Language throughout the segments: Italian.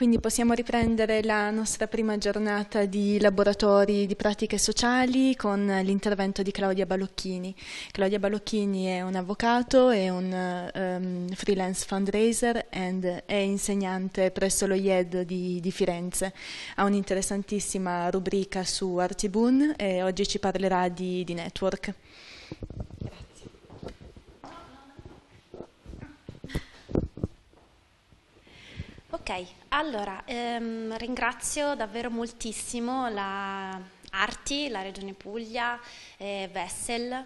Quindi possiamo riprendere la nostra prima giornata di laboratori di pratiche sociali con l'intervento di Claudia Balocchini. Claudia Balocchini è un avvocato, è un um, freelance fundraiser e è insegnante presso lo IED di, di Firenze. Ha un'interessantissima rubrica su Artibun e oggi ci parlerà di, di network. Grazie. Ok. Allora, ehm, ringrazio davvero moltissimo la Arti, la Regione Puglia, eh, Vessel. Eh,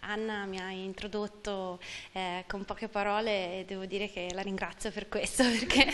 Anna mi ha introdotto eh, con poche parole e devo dire che la ringrazio per questo perché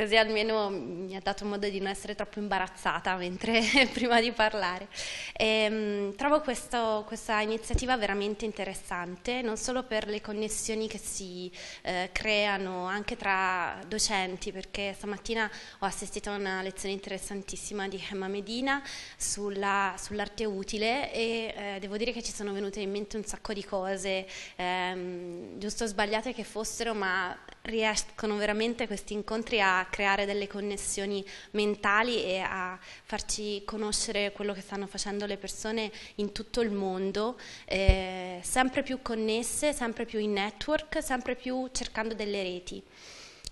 così almeno mi ha dato modo di non essere troppo imbarazzata mentre, prima di parlare. E, ehm, trovo questo, questa iniziativa veramente interessante, non solo per le connessioni che si eh, creano anche tra docenti, perché stamattina ho assistito a una lezione interessantissima di Hemma Medina sull'arte sull utile e eh, devo dire che ci sono venute in mente un sacco di cose, ehm, giusto o sbagliate che fossero, ma riescono veramente questi incontri a creare delle connessioni mentali e a farci conoscere quello che stanno facendo le persone in tutto il mondo, eh, sempre più connesse, sempre più in network, sempre più cercando delle reti.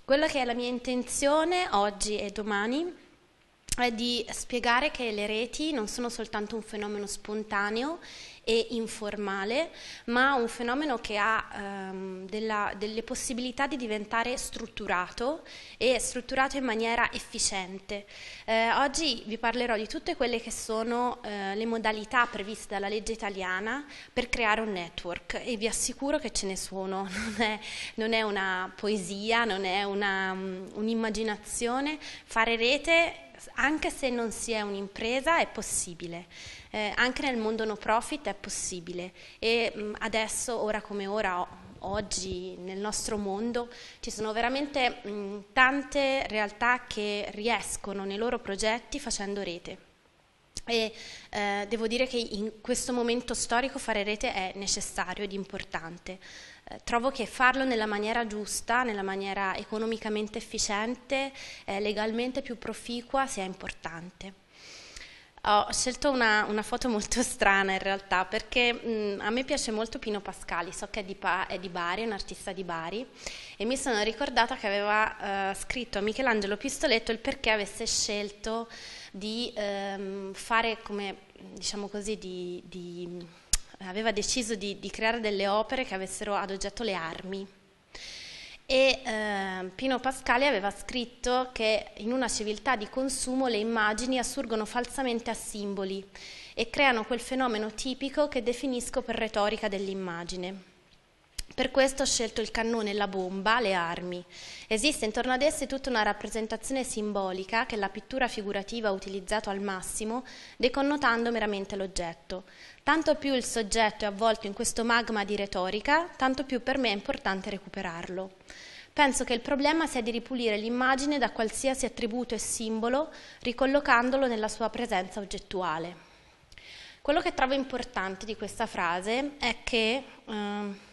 Quella che è la mia intenzione oggi e domani è di spiegare che le reti non sono soltanto un fenomeno spontaneo e informale, ma un fenomeno che ha ehm, della, delle possibilità di diventare strutturato e strutturato in maniera efficiente. Eh, oggi vi parlerò di tutte quelle che sono eh, le modalità previste dalla legge italiana per creare un network e vi assicuro che ce ne sono, non è, non è una poesia, non è mm, un'immaginazione, um, fare rete anche se non si è un'impresa è possibile, eh, anche nel mondo no profit è possibile e mh, mm, adesso, ora come ora, oggi nel nostro mondo ci sono veramente mh, mm, tante realtà che riescono nei loro progetti facendo rete. E eh, devo dire che in questo momento storico fare rete è necessario ed importante. Eh, trovo che farlo nella maniera giusta, nella maniera economicamente efficiente, eh, legalmente più proficua sia importante. Ho scelto una, una, foto molto strana in realtà perché mh, mm, a me piace molto Pino Pascali, so che è di, pa è di, Bari, è un artista di Bari e mi sono ricordata che aveva eh, scritto a Michelangelo Pistoletto il perché avesse scelto di ehm, fare come, diciamo così, di, di aveva deciso di, di creare delle opere che avessero ad oggetto le armi. E eh, Pino Pascale aveva scritto che in una civiltà di consumo le immagini assurgono falsamente a simboli e creano quel fenomeno tipico che definisco per retorica dell'immagine. Per questo ho scelto il cannone, la bomba, le armi. Esiste intorno ad esse tutta una rappresentazione simbolica che la pittura figurativa ha utilizzato al massimo, deconnotando meramente l'oggetto. Tanto più il soggetto è avvolto in questo magma di retorica, tanto più per me è importante recuperarlo. Penso che il problema sia di ripulire l'immagine da qualsiasi attributo e simbolo, ricollocandolo nella sua presenza oggettuale. Quello che trovo importante di questa frase è che eh,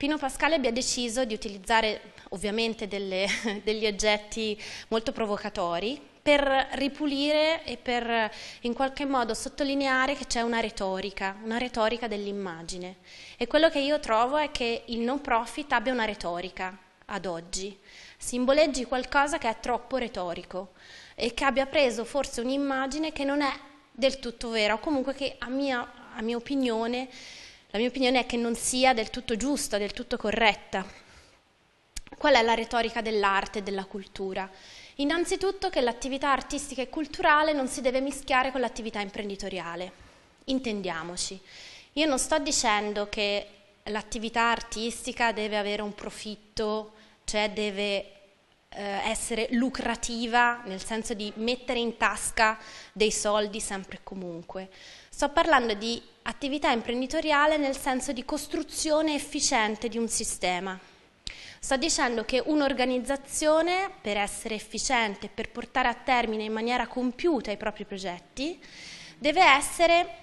Pino Pascale abbia deciso di utilizzare ovviamente delle, degli oggetti molto provocatori per ripulire e per in qualche modo sottolineare che c'è una retorica, una retorica dell'immagine. E quello che io trovo è che il no profit abbia una retorica ad oggi, simboleggi qualcosa che è troppo retorico e che abbia preso forse un'immagine che non è del tutto vera o comunque che a mia, a mia opinione la mia opinione è che non sia del tutto giusta, del tutto corretta. Qual è la retorica dell'arte e della cultura? Innanzitutto che l'attività artistica e culturale non si deve mischiare con l'attività imprenditoriale. Intendiamoci. Io non sto dicendo che l'attività artistica deve avere un profitto, cioè deve eh, essere lucrativa, nel senso di mettere in tasca dei soldi sempre e comunque. Sto parlando di attività imprenditoriale nel senso di costruzione efficiente di un sistema. Sto dicendo che un'organizzazione, per essere efficiente, per portare a termine in maniera compiuta i propri progetti, deve essere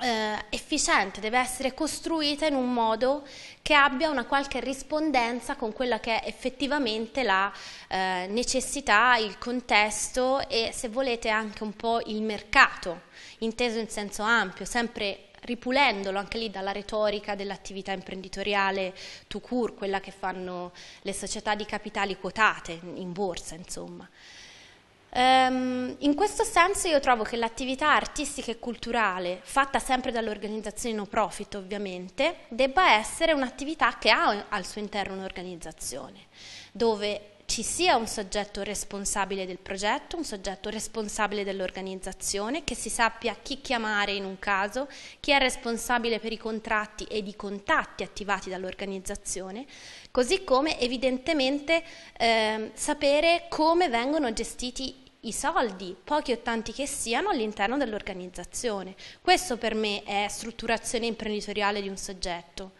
eh, efficiente, deve essere costruita in un modo che abbia una qualche rispondenza con quella che è effettivamente la eh, necessità, il contesto e se volete anche un po' il mercato inteso in senso ampio, sempre ripulendolo anche lì dalla retorica dell'attività imprenditoriale to cure, quella che fanno le società di capitali quotate in borsa, insomma. Um, in questo senso io trovo che l'attività artistica e culturale, fatta sempre dall'organizzazione no profit ovviamente, debba essere un'attività che ha al suo interno un'organizzazione, dove ci sia un soggetto responsabile del progetto, un soggetto responsabile dell'organizzazione, che si sappia chi chiamare in un caso, chi è responsabile per i contratti ed i contatti attivati dall'organizzazione, così come evidentemente eh, sapere come vengono gestiti i soldi, pochi o tanti che siano, all'interno dell'organizzazione. Questo per me è strutturazione imprenditoriale di un soggetto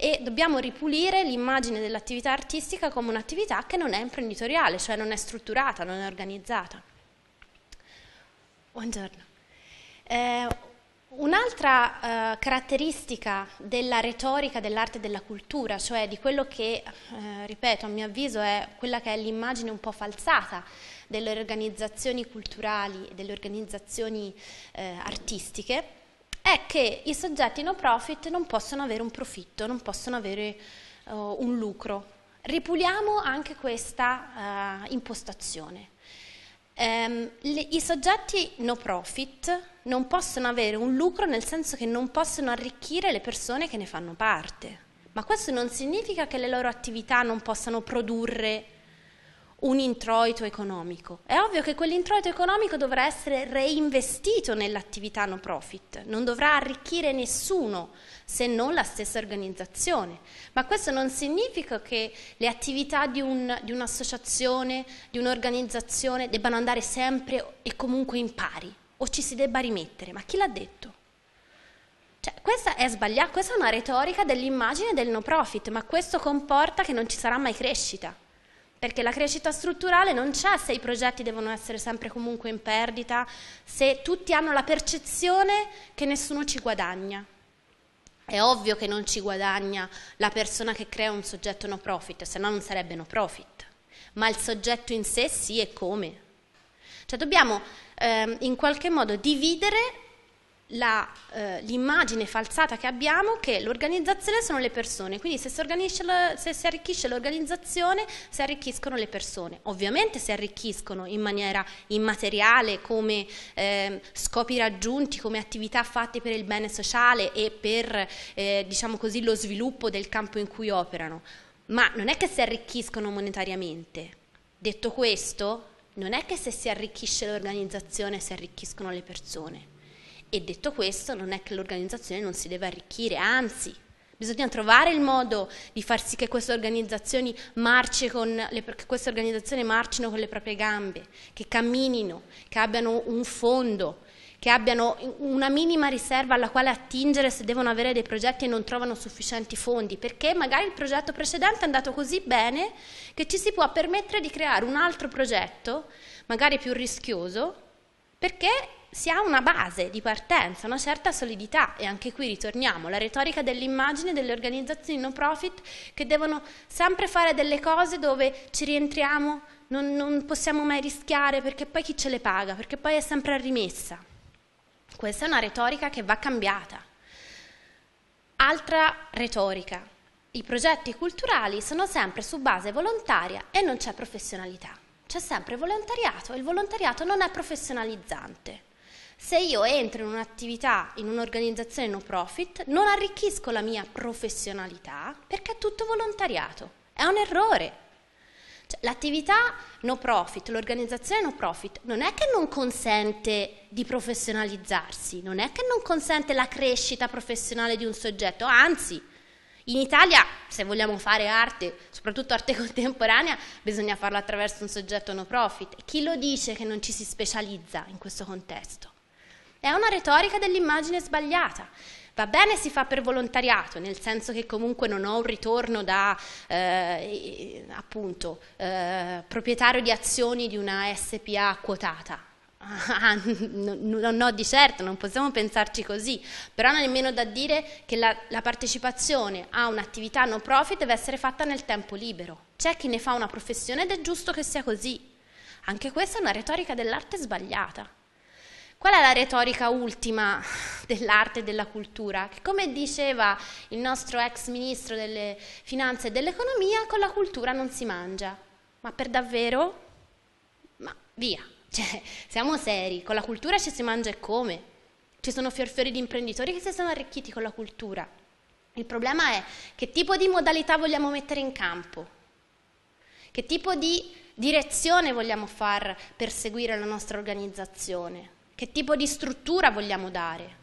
e dobbiamo ripulire l'immagine dell'attività artistica come un'attività che non è imprenditoriale, cioè non è strutturata, non è organizzata. Buongiorno. Eh, Un'altra eh, caratteristica della retorica dell'arte e della cultura, cioè di quello che, eh, ripeto, a mio avviso è quella che è l'immagine un po' falsata delle organizzazioni culturali e delle organizzazioni eh, artistiche, è che i soggetti no profit non possono avere un profitto, non possono avere uh, un lucro. Ripuliamo anche questa uh, impostazione. Um, le, I soggetti no profit non possono avere un lucro nel senso che non possono arricchire le persone che ne fanno parte, ma questo non significa che le loro attività non possano produrre un introito economico. È ovvio che quell'introito economico dovrà essere reinvestito nell'attività no profit, non dovrà arricchire nessuno se non la stessa organizzazione. Ma questo non significa che le attività di, un, di un'associazione, di un'organizzazione debbano andare sempre e comunque in pari o ci si debba rimettere. Ma chi l'ha detto? Cioè, questa è sbagliata, questa è una retorica dell'immagine del no profit, ma questo comporta che non ci sarà mai crescita perché la crescita strutturale non c'è se i progetti devono essere sempre comunque in perdita, se tutti hanno la percezione che nessuno ci guadagna. È ovvio che non ci guadagna la persona che crea un soggetto no profit, se no non sarebbe no profit, ma il soggetto in sé sì e come. Cioè dobbiamo ehm, in qualche modo dividere eh, l'immagine eh, falsata che abbiamo che l'organizzazione sono le persone, quindi se si, lo, se si arricchisce l'organizzazione si arricchiscono le persone, ovviamente si arricchiscono in maniera immateriale come eh, scopi raggiunti, come attività fatte per il bene sociale e per eh, diciamo così, lo sviluppo del campo in cui operano, ma non è che si arricchiscono monetariamente. Detto questo, non è che se si arricchisce l'organizzazione si arricchiscono le persone e detto questo, non è che l'organizzazione non si deve arricchire, anzi, bisogna trovare il modo di far sì che queste organizzazioni, le, che queste organizzazioni marcino con le proprie gambe, che camminino, che abbiano un fondo, che abbiano una minima riserva alla quale attingere se devono avere dei progetti e non trovano sufficienti fondi, perché magari il progetto precedente è andato così bene che ci si può permettere di creare un altro progetto, magari più rischioso, perché si ha una base di partenza, una certa solidità e anche qui ritorniamo la retorica dell'immagine delle organizzazioni no profit che devono sempre fare delle cose dove ci rientriamo, non, non possiamo mai rischiare perché poi chi ce le paga, perché poi è sempre a rimessa. Questa è una retorica che va cambiata. Altra retorica, i progetti culturali sono sempre su base volontaria e non c'è professionalità. C'è sempre volontariato e il volontariato non è professionalizzante se io entro in un'attività, in un'organizzazione no profit, non arricchisco la mia professionalità perché è tutto volontariato. È un errore. Cioè, l'attività no profit, l'organizzazione no profit, non è che non consente di professionalizzarsi, non è che non consente la crescita professionale di un soggetto, anzi, in Italia, se vogliamo fare arte, soprattutto arte contemporanea, bisogna farlo attraverso un soggetto no profit. Chi lo dice che non ci si specializza in questo contesto? È una retorica dell'immagine sbagliata. Va bene si fa per volontariato, nel senso che comunque non ho un ritorno da eh, appunto, eh, proprietario di azioni di una SPA quotata. Ah, no, di certo, non possiamo pensarci così, però nemmeno da dire che la, la partecipazione a un'attività no profit deve essere fatta nel tempo libero. C'è chi ne fa una professione ed è giusto che sia così. Anche questa è una retorica dell'arte sbagliata. Qual è la retorica ultima dell'arte e della cultura? Che come diceva il nostro ex ministro delle finanze e dell'economia, con la cultura non si mangia. Ma per davvero? Ma via, cioè, siamo seri, con la cultura ci si mangia e come? Ci sono fiorfiori di imprenditori che si sono arricchiti con la cultura. Il problema è che tipo di modalità vogliamo mettere in campo, che tipo di direzione vogliamo far perseguire la nostra organizzazione. Che tipo di struttura vogliamo dare?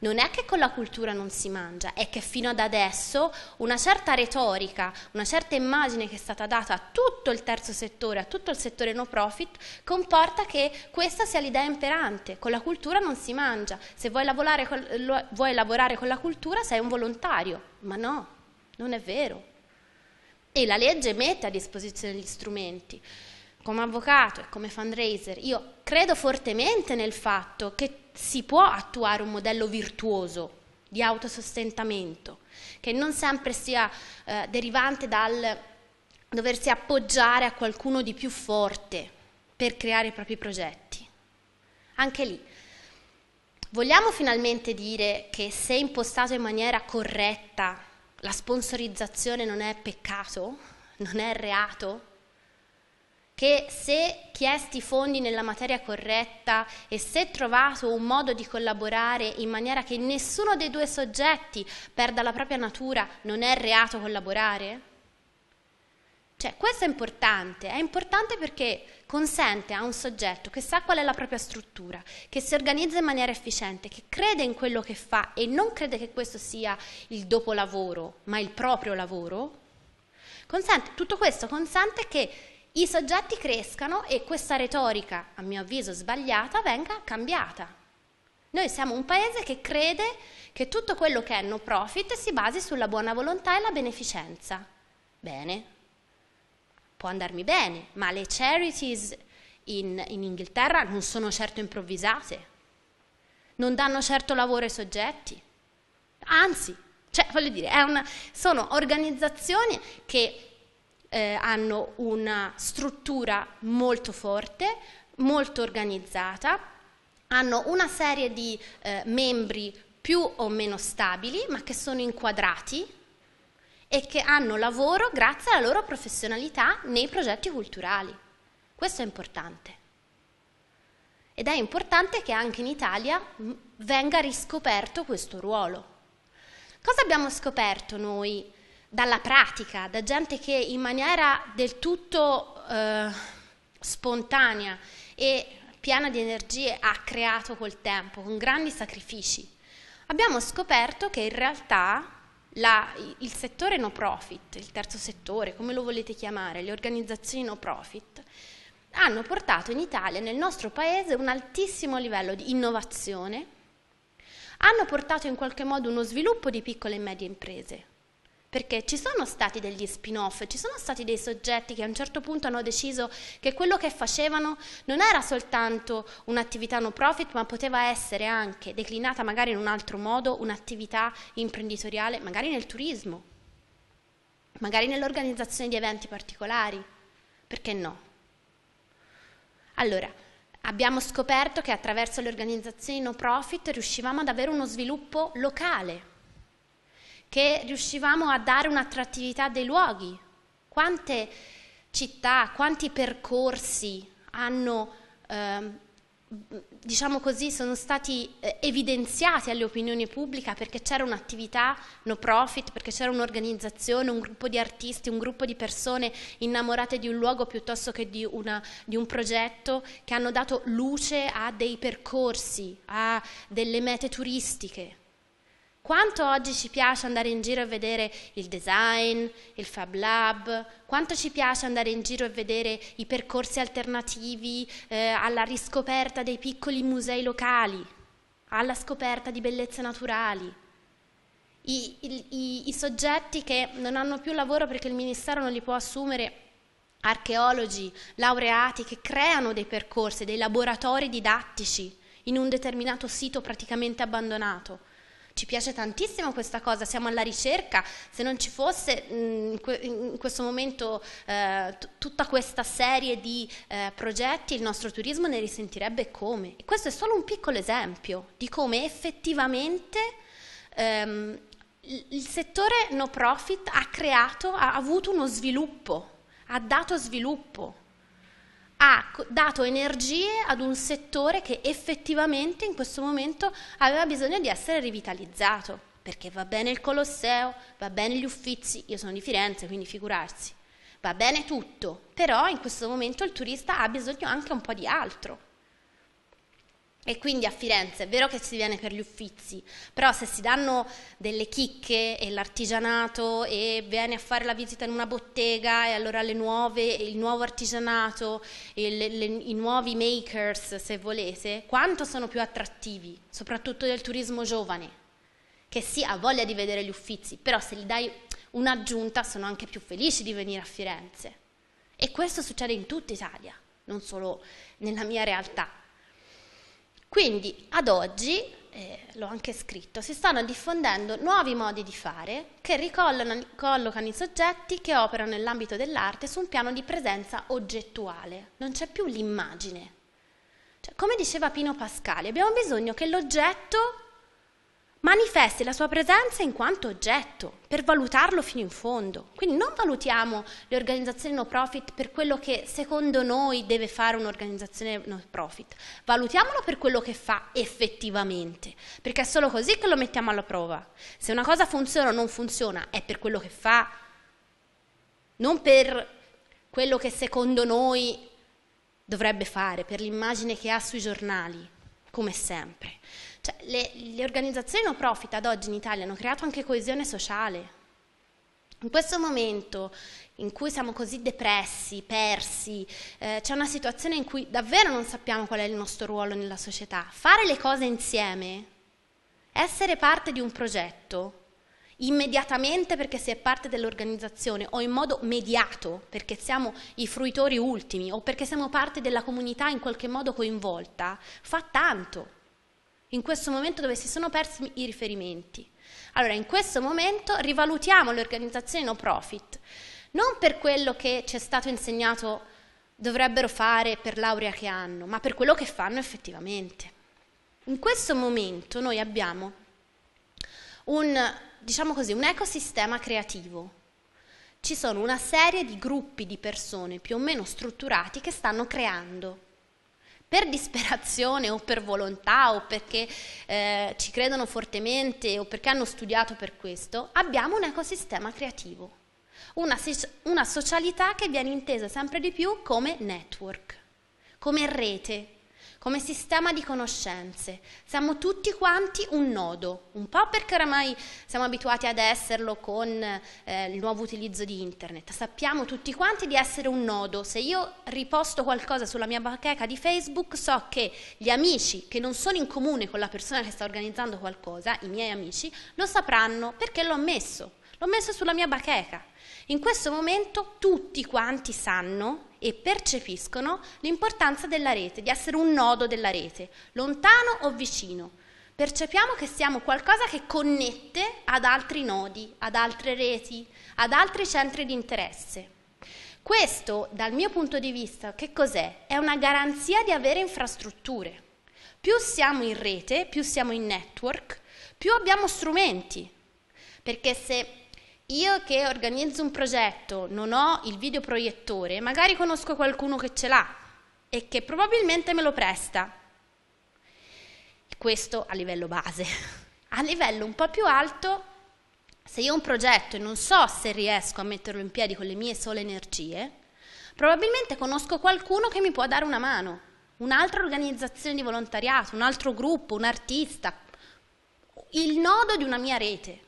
Non è che con la cultura non si mangia, è che fino ad adesso una certa retorica, una certa immagine che è stata data a tutto il terzo settore, a tutto il settore no profit, comporta che questa sia l'idea imperante. Con la cultura non si mangia. Se vuoi lavorare con, vuoi lavorare con la cultura sei un volontario. Ma no, non è vero. E la legge mette a disposizione gli strumenti come avvocato e come fundraiser, io credo fortemente nel fatto che si può attuare un modello virtuoso di autosostentamento, che non sempre sia eh, derivante dal doversi appoggiare a qualcuno di più forte per creare i propri progetti. Anche lì, vogliamo finalmente dire che se impostato in maniera corretta la sponsorizzazione non è peccato, non è reato? che se chiesti fondi nella materia corretta e se trovato un modo di collaborare in maniera che nessuno dei due soggetti perda la propria natura, non è reato collaborare? Cioè, questo è importante, è importante perché consente a un soggetto che sa qual è la propria struttura, che si organizza in maniera efficiente, che crede in quello che fa e non crede che questo sia il dopolavoro, ma il proprio lavoro, consente, tutto questo consente che i soggetti crescano e questa retorica, a mio avviso sbagliata, venga cambiata. Noi siamo un paese che crede che tutto quello che è no profit si basi sulla buona volontà e la beneficenza. Bene, può andarmi bene, ma le charities in, in Inghilterra non sono certo improvvisate, non danno certo lavoro ai soggetti, anzi, cioè, voglio dire, una, sono organizzazioni che eh, hanno una struttura molto forte, molto organizzata, hanno una serie di eh, membri più o meno stabili, ma che sono inquadrati e che hanno lavoro grazie alla loro professionalità nei progetti culturali. Questo è importante. Ed è importante che anche in Italia mm, venga riscoperto questo ruolo. Cosa abbiamo scoperto noi dalla pratica, da gente che in maniera del tutto eh, spontanea e piena di energie ha creato col tempo, con grandi sacrifici. Abbiamo scoperto che in realtà la, il settore no profit, il terzo settore, come lo volete chiamare, le organizzazioni no profit, hanno portato in Italia, nel nostro paese, un altissimo livello di innovazione, hanno portato in qualche modo uno sviluppo di piccole e medie imprese, perché ci sono stati degli spin-off, ci sono stati dei soggetti che a un certo punto hanno deciso che quello che facevano non era soltanto un'attività no profit, ma poteva essere anche declinata magari in un altro modo, un'attività imprenditoriale, magari nel turismo, magari nell'organizzazione di eventi particolari, perché no? Allora, abbiamo scoperto che attraverso le organizzazioni no profit riuscivamo ad avere uno sviluppo locale che riuscivamo a dare un'attrattività dei luoghi. Quante città, quanti percorsi hanno, eh, diciamo così, sono stati eh, evidenziati alle opinioni pubbliche perché c'era un'attività no profit, perché c'era un'organizzazione, un gruppo di artisti, un gruppo di persone innamorate di un luogo piuttosto che di, una, di un progetto che hanno dato luce a dei percorsi, a delle mete turistiche. Quanto oggi ci piace andare in giro e vedere il design, il Fab Lab, quanto ci piace andare in giro e vedere i percorsi alternativi eh, alla riscoperta dei piccoli musei locali, alla scoperta di bellezze naturali. I, i, I soggetti che non hanno più lavoro perché il Ministero non li può assumere, archeologi, laureati che creano dei percorsi, dei laboratori didattici in un determinato sito praticamente abbandonato ci piace tantissimo questa cosa, siamo alla ricerca, se non ci fosse mm, in questo momento eh, tutta questa serie di eh, progetti il nostro turismo ne risentirebbe come. E questo è solo un piccolo esempio di come effettivamente ehm, il settore no profit ha creato, ha avuto uno sviluppo, ha dato sviluppo ha dato energie ad un settore che effettivamente in questo momento aveva bisogno di essere rivitalizzato, perché va bene il Colosseo, va bene gli Uffizi, io sono di Firenze quindi figurarsi, va bene tutto, però in questo momento il turista ha bisogno anche un po' di altro. E quindi a Firenze è vero che si viene per gli uffizi, però se si danno delle chicche e l'artigianato e vieni a fare la visita in una bottega e allora le nuove, il nuovo artigianato, le, le, i nuovi makers se volete, quanto sono più attrattivi, soprattutto del turismo giovane, che sì ha voglia di vedere gli uffizi, però se gli dai un'aggiunta sono anche più felici di venire a Firenze. E questo succede in tutta Italia, non solo nella mia realtà. Quindi ad oggi, eh, l'ho anche scritto, si stanno diffondendo nuovi modi di fare che ricollocano i soggetti che operano nell'ambito dell'arte su un piano di presenza oggettuale, non c'è più l'immagine. Cioè, come diceva Pino Pascali, abbiamo bisogno che l'oggetto manifesti la sua presenza in quanto oggetto, per valutarlo fino in fondo. Quindi non valutiamo le organizzazioni no profit per quello che secondo noi deve fare un'organizzazione no profit, valutiamolo per quello che fa effettivamente, perché è solo così che lo mettiamo alla prova. Se una cosa funziona o non funziona è per quello che fa, non per quello che secondo noi dovrebbe fare, per l'immagine che ha sui giornali, come sempre. Cioè, le, le organizzazioni no profit ad oggi in Italia hanno creato anche coesione sociale. In questo momento in cui siamo così depressi, persi, eh, c'è una situazione in cui davvero non sappiamo qual è il nostro ruolo nella società. Fare le cose insieme, essere parte di un progetto, immediatamente perché si è parte dell'organizzazione o in modo mediato perché siamo i fruitori ultimi o perché siamo parte della comunità in qualche modo coinvolta, fa tanto in questo momento dove si sono persi i riferimenti. Allora, in questo momento rivalutiamo le organizzazioni no profit, non per quello che ci è stato insegnato dovrebbero fare per laurea che hanno, ma per quello che fanno effettivamente. In questo momento noi abbiamo un, diciamo così, un ecosistema creativo. Ci sono una serie di gruppi di persone più o meno strutturati che stanno creando per disperazione o per volontà o perché eh, ci credono fortemente o perché hanno studiato per questo, abbiamo un ecosistema creativo, una, una socialità che viene intesa sempre di più come network, come rete, come sistema di conoscenze. Siamo tutti quanti un nodo, un po' perché oramai siamo abituati ad esserlo con eh, il nuovo utilizzo di internet. Sappiamo tutti quanti di essere un nodo. Se io riposto qualcosa sulla mia bacheca di Facebook, so che gli amici che non sono in comune con la persona che sta organizzando qualcosa, i miei amici, lo sapranno perché l'ho messo. L'ho messo sulla mia bacheca. In questo momento tutti quanti sanno e percepiscono l'importanza della rete, di essere un nodo della rete, lontano o vicino. Percepiamo che siamo qualcosa che connette ad altri nodi, ad altre reti, ad altri centri di interesse. Questo, dal mio punto di vista, che cos'è? È una garanzia di avere infrastrutture. Più siamo in rete, più siamo in network, più abbiamo strumenti. Perché se io che organizzo un progetto non ho il videoproiettore, magari conosco qualcuno che ce l'ha e che probabilmente me lo presta. questo a livello base. A livello un po' più alto, se io ho un progetto e non so se riesco a metterlo in piedi con le mie sole energie, probabilmente conosco qualcuno che mi può dare una mano, un'altra organizzazione di volontariato, un altro gruppo, un artista, il nodo di una mia rete.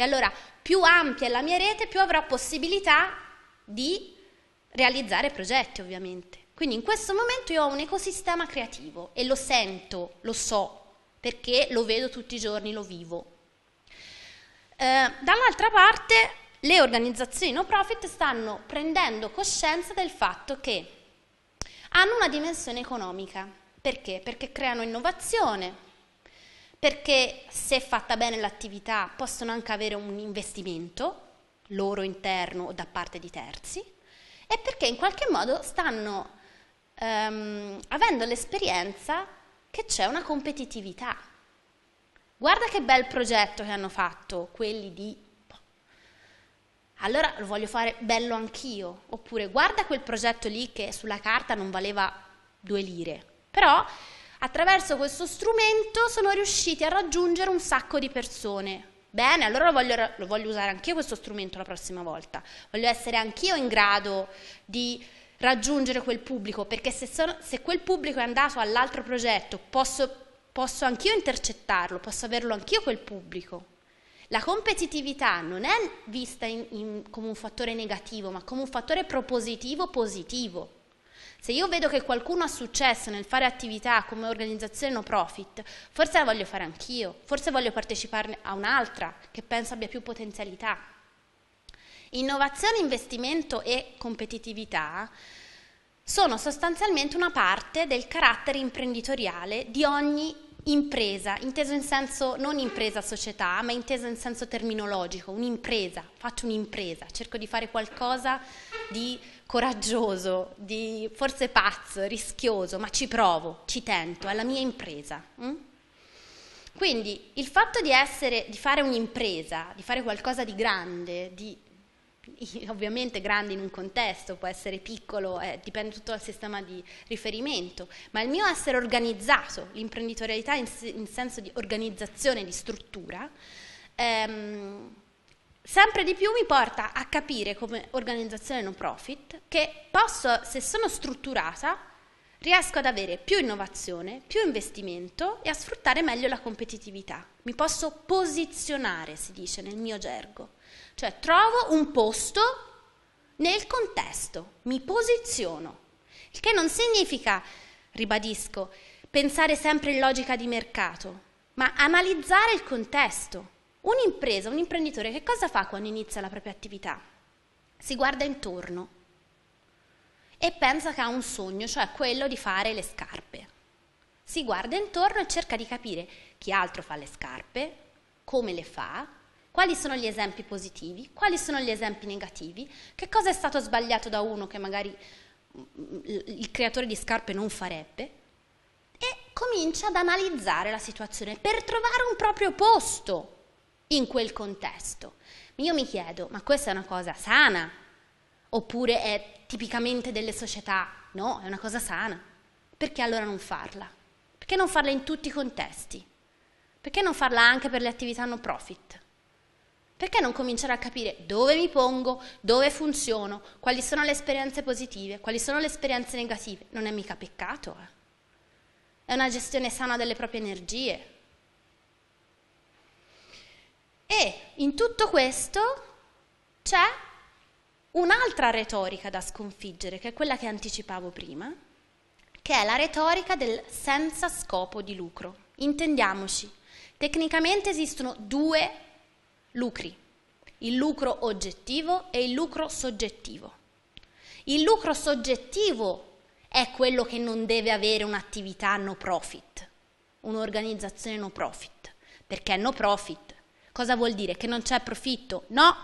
E allora più ampia è la mia rete, più avrò possibilità di realizzare progetti ovviamente. Quindi in questo momento io ho un ecosistema creativo e lo sento, lo so, perché lo vedo tutti i giorni, lo vivo. Eh, dall'altra parte le organizzazioni no profit stanno prendendo coscienza del fatto che hanno una dimensione economica. Perché? Perché creano innovazione, perché se è fatta bene l'attività possono anche avere un investimento loro interno o da parte di terzi e perché in qualche modo stanno ehm, avendo l'esperienza che c'è una competitività. Guarda che bel progetto che hanno fatto quelli di allora lo voglio fare bello anch'io, oppure guarda quel progetto lì che sulla carta non valeva due lire, però Attraverso questo strumento sono riusciti a raggiungere un sacco di persone. Bene, allora lo voglio, lo voglio usare anch'io questo strumento la prossima volta. Voglio essere anch'io in grado di raggiungere quel pubblico, perché se, sono, se quel pubblico è andato all'altro progetto, posso, posso anch'io intercettarlo, posso averlo anch'io quel pubblico. La competitività non è vista in, in, come un fattore negativo, ma come un fattore propositivo positivo. Se io vedo che qualcuno ha successo nel fare attività come organizzazione no profit, forse la voglio fare anch'io, forse voglio parteciparne a un'altra che penso abbia più potenzialità. Innovazione, investimento e competitività sono sostanzialmente una parte del carattere imprenditoriale di ogni impresa, inteso in senso non impresa società, ma inteso in senso terminologico, un'impresa, faccio un'impresa, cerco di fare qualcosa di coraggioso, di forse pazzo, rischioso, ma ci provo, ci tento, è la mia impresa. Mm? Quindi il fatto di, essere, di fare un'impresa, di fare qualcosa di grande, di, ovviamente grande in un contesto, può essere piccolo, eh, dipende tutto dal sistema di riferimento, ma il mio essere organizzato, l'imprenditorialità in, in senso di organizzazione, di struttura, ehm, sempre di più mi porta a capire come organizzazione non profit che posso, se sono strutturata, riesco ad avere più innovazione, più investimento e a sfruttare meglio la competitività. Mi posso posizionare, si dice nel mio gergo, cioè trovo un posto nel contesto, mi posiziono, il che non significa, ribadisco, pensare sempre in logica di mercato, ma analizzare il contesto Un'impresa, un imprenditore che cosa fa quando inizia la propria attività? Si guarda intorno e pensa che ha un sogno, cioè quello di fare le scarpe. Si guarda intorno e cerca di capire chi altro fa le scarpe, come le fa, quali sono gli esempi positivi, quali sono gli esempi negativi, che cosa è stato sbagliato da uno che magari mm, il creatore di scarpe non farebbe e comincia ad analizzare la situazione per trovare un proprio posto in quel contesto. Io mi chiedo, ma questa è una cosa sana? Oppure è tipicamente delle società? No, è una cosa sana. Perché allora non farla? Perché non farla in tutti i contesti? Perché non farla anche per le attività no profit? Perché non cominciare a capire dove mi pongo, dove funziono, quali sono le esperienze positive, quali sono le esperienze negative? Non è mica peccato. Eh? È una gestione sana delle proprie energie. E in tutto questo c'è un'altra retorica da sconfiggere, che è quella che anticipavo prima, che è la retorica del senza scopo di lucro. Intendiamoci, tecnicamente esistono due lucri, il lucro oggettivo e il lucro soggettivo. Il lucro soggettivo è quello che non deve avere un'attività no profit, un'organizzazione no profit, perché no profit Cosa vuol dire? Che non c'è profitto? No,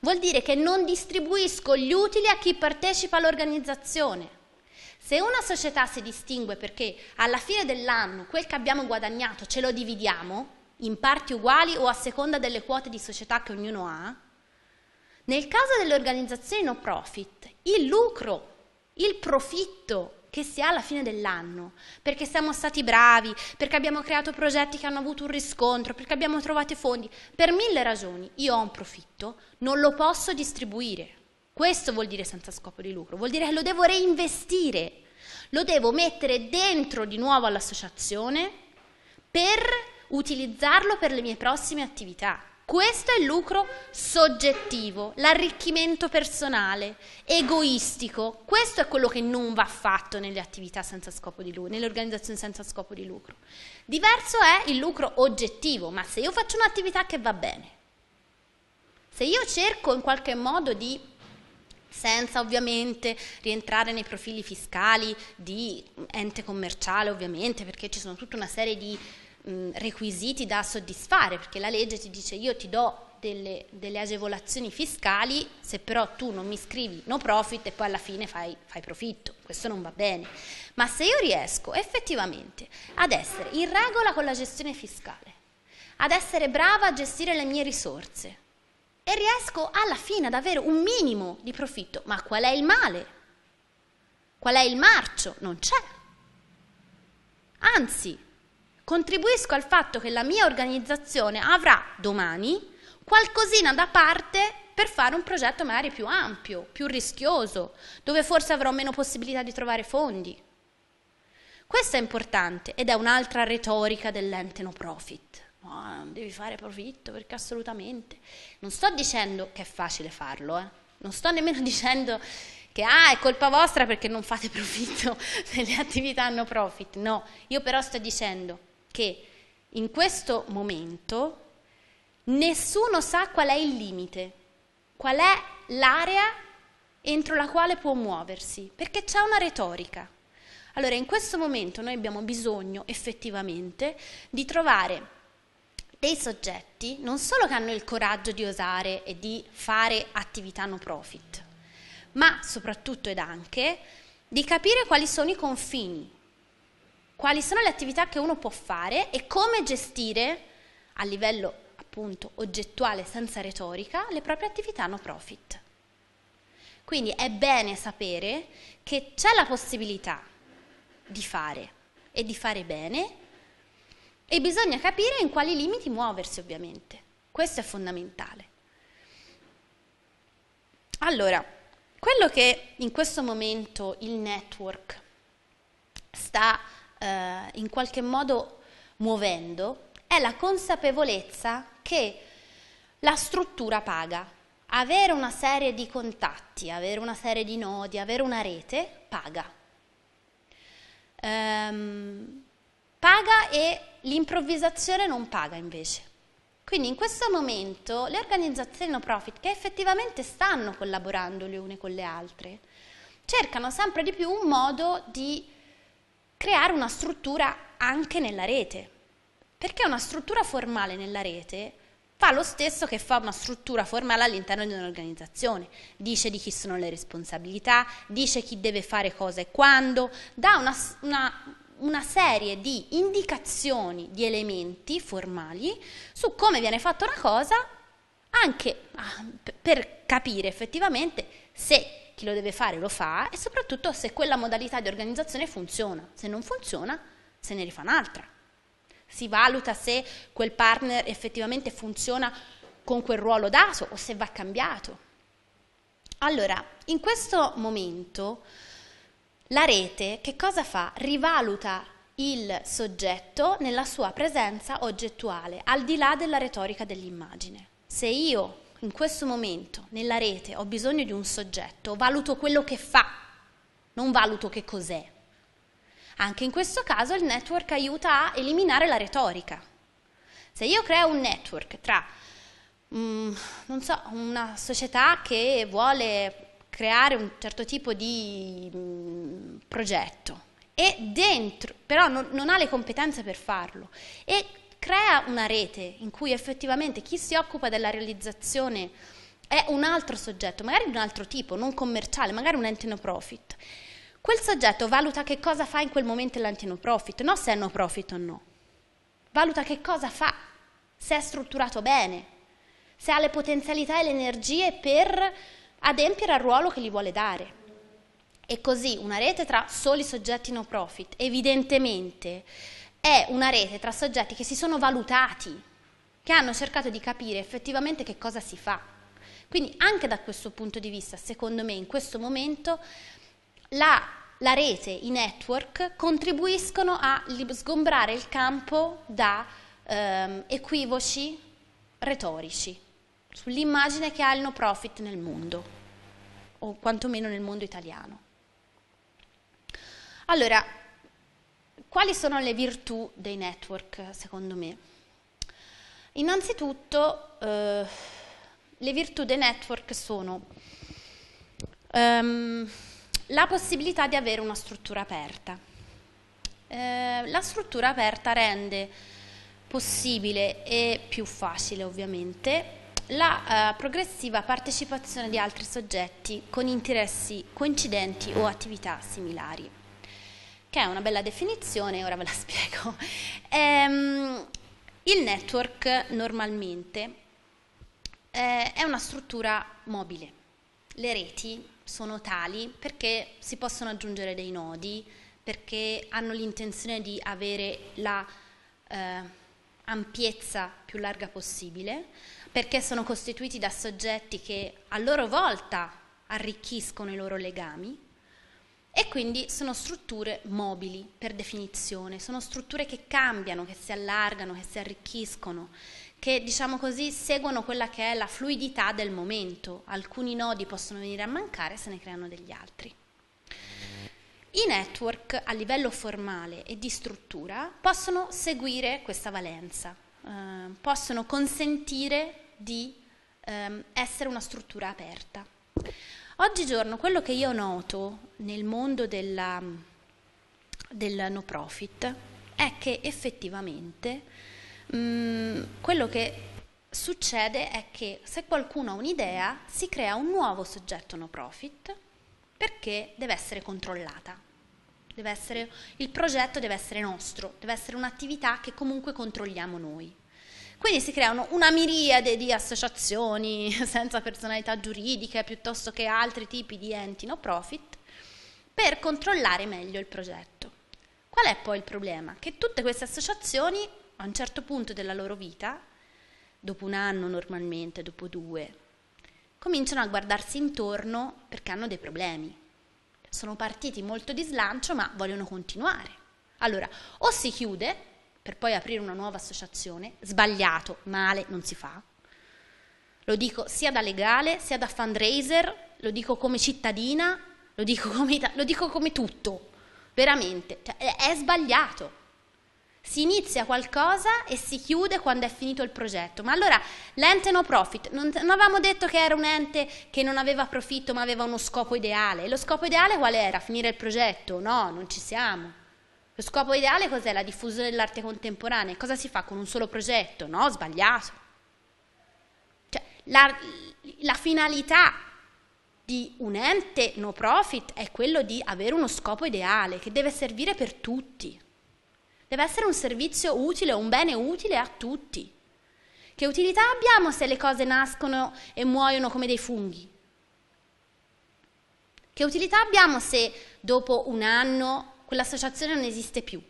vuol dire che non distribuisco gli utili a chi partecipa all'organizzazione. Se una società si distingue perché alla fine dell'anno quel che abbiamo guadagnato ce lo dividiamo in parti uguali o a seconda delle quote di società che ognuno ha, nel caso delle organizzazioni no profit, il lucro, il profitto che si ha alla fine dell'anno, perché siamo stati bravi, perché abbiamo creato progetti che hanno avuto un riscontro, perché abbiamo trovato fondi, per mille ragioni io ho un profitto, non lo posso distribuire. Questo vuol dire senza scopo di lucro, vuol dire che lo devo reinvestire, lo devo mettere dentro di nuovo all'associazione per utilizzarlo per le mie prossime attività. Questo è il lucro soggettivo, l'arricchimento personale, egoistico. Questo è quello che non va fatto nelle attività senza scopo di lucro, nelle organizzazioni senza scopo di lucro. Diverso è il lucro oggettivo, ma se io faccio un'attività che va bene, se io cerco in qualche modo di senza ovviamente rientrare nei profili fiscali di ente commerciale ovviamente perché ci sono tutta una serie di mh, mm, requisiti da soddisfare, perché la legge ti dice io ti do delle, delle, agevolazioni fiscali se però tu non mi scrivi no profit e poi alla fine fai, fai profitto, questo non va bene. Ma se io riesco effettivamente ad essere in regola con la gestione fiscale, ad essere brava a gestire le mie risorse e riesco alla fine ad avere un minimo di profitto, ma qual è il male? Qual è il marcio? Non c'è. Anzi, contribuisco al fatto che la mia organizzazione avrà domani qualcosina da parte per fare un progetto magari più ampio, più rischioso, dove forse avrò meno possibilità di trovare fondi. Questo è importante ed è un'altra retorica dell'ente no profit. No, non devi fare profitto perché assolutamente. Non sto dicendo che è facile farlo, eh. non sto nemmeno dicendo che ah, è colpa vostra perché non fate profitto delle attività no profit. No, io però sto dicendo che in questo momento nessuno sa qual è il limite, qual è l'area entro la quale può muoversi, perché c'è una retorica. Allora, in questo momento noi abbiamo bisogno effettivamente di trovare dei soggetti non solo che hanno il coraggio di osare e di fare attività no profit, ma soprattutto ed anche di capire quali sono i confini quali sono le attività che uno può fare e come gestire a livello appunto oggettuale senza retorica le proprie attività no profit. Quindi è bene sapere che c'è la possibilità di fare e di fare bene e bisogna capire in quali limiti muoversi ovviamente. Questo è fondamentale. Allora, quello che in questo momento il network sta eh, in qualche modo muovendo è la consapevolezza che la struttura paga. Avere una serie di contatti, avere una serie di nodi, avere una rete paga. Ehm, paga e l'improvvisazione non paga invece. Quindi in questo momento le organizzazioni no profit che effettivamente stanno collaborando le une con le altre cercano sempre di più un modo di creare una struttura anche nella rete, perché una struttura formale nella rete fa lo stesso che fa una struttura formale all'interno di un'organizzazione, dice di chi sono le responsabilità, dice chi deve fare cosa e quando, dà una, una una serie di indicazioni, di elementi formali su come viene fatta una cosa, anche ah, per capire effettivamente se chi lo deve fare lo fa e soprattutto se quella modalità di organizzazione funziona. Se non funziona, se ne rifà un'altra. Si valuta se quel partner effettivamente funziona con quel ruolo dato o se va cambiato. Allora, in questo momento la rete che cosa fa? Rivaluta il soggetto nella sua presenza oggettuale, al di là della retorica dell'immagine. Se io in questo momento nella rete ho bisogno di un soggetto, valuto quello che fa, non valuto che cos'è. Anche in questo caso il network aiuta a eliminare la retorica. Se io creo un network tra, um, non so, una società che vuole creare un certo tipo di um, progetto, e dentro, però non, non, ha le competenze per farlo, e crea una rete in cui effettivamente chi si occupa della realizzazione è un altro soggetto, magari di un altro tipo, non commerciale, magari un ente no profit. Quel soggetto valuta che cosa fa in quel momento l'ente no profit, non se è no profit o no. Valuta che cosa fa, se è strutturato bene, se ha le potenzialità e le energie per adempiere al ruolo che gli vuole dare. E così una rete tra soli soggetti no profit, evidentemente è una rete tra soggetti che si sono valutati, che hanno cercato di capire effettivamente che cosa si fa. Quindi anche da questo punto di vista, secondo me, in questo momento la, la rete, i network contribuiscono a sgombrare il campo da ehm, equivoci retorici sull'immagine che ha il no profit nel mondo, o quantomeno nel mondo italiano. Allora, quali sono le virtù dei network, secondo me? Innanzitutto, eh, le virtù dei network sono ehm, la possibilità di avere una struttura aperta. Eh, la struttura aperta rende possibile e più facile, ovviamente, la eh, progressiva partecipazione di altri soggetti con interessi coincidenti o attività similari che è una bella definizione, ora ve la spiego. Ehm, il network normalmente eh, è una struttura mobile. Le reti sono tali perché si possono aggiungere dei nodi, perché hanno l'intenzione di avere la eh, ampiezza più larga possibile, perché sono costituiti da soggetti che a loro volta arricchiscono i loro legami e quindi sono strutture mobili per definizione, sono strutture che cambiano, che si allargano, che si arricchiscono, che diciamo così seguono quella che è la fluidità del momento. Alcuni nodi possono venire a mancare, se ne creano degli altri. I network a livello formale e di struttura possono seguire questa valenza, eh, possono consentire di eh, essere una struttura aperta. Oggigiorno quello che io noto nel mondo della, del no profit è che effettivamente mh, mm, quello che succede è che se qualcuno ha un'idea si crea un nuovo soggetto no profit perché deve essere controllata. Deve essere, il progetto deve essere nostro, deve essere un'attività che comunque controlliamo noi. Quindi si creano una miriade di associazioni senza personalità giuridiche piuttosto che altri tipi di enti no profit per controllare meglio il progetto. Qual è poi il problema? Che tutte queste associazioni a un certo punto della loro vita, dopo un anno normalmente, dopo due, cominciano a guardarsi intorno perché hanno dei problemi. Sono partiti molto di slancio ma vogliono continuare. Allora, o si chiude per poi aprire una nuova associazione, sbagliato, male, non si fa. Lo dico sia da legale, sia da fundraiser, lo dico come cittadina, lo dico come, lo dico come tutto, veramente, cioè, è sbagliato. Si inizia qualcosa e si chiude quando è finito il progetto. Ma allora l'ente no profit, non, non avevamo detto che era un ente che non aveva profitto ma aveva uno scopo ideale. E lo scopo ideale qual era? Finire il progetto? No, non ci siamo. Lo scopo ideale cos'è? La diffusione dell'arte contemporanea. Cosa si fa con un solo progetto? No, sbagliato. Cioè, la, la finalità di un ente no profit è quello di avere uno scopo ideale che deve servire per tutti. Deve essere un servizio utile, un bene utile a tutti. Che utilità abbiamo se le cose nascono e muoiono come dei funghi? Che utilità abbiamo se dopo un anno quell'associazione non esiste più.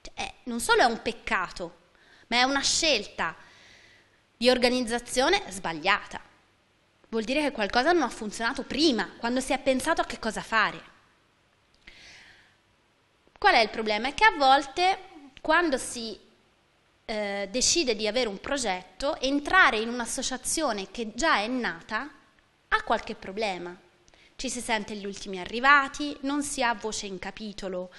Cioè, eh, non solo è un peccato, ma è una scelta di organizzazione sbagliata. Vuol dire che qualcosa non ha funzionato prima, quando si è pensato a che cosa fare. Qual è il problema? È che a volte quando si eh, decide di avere un progetto, entrare in un'associazione che già è nata ha qualche problema, ci si sente gli ultimi arrivati, non si ha voce in capitolo,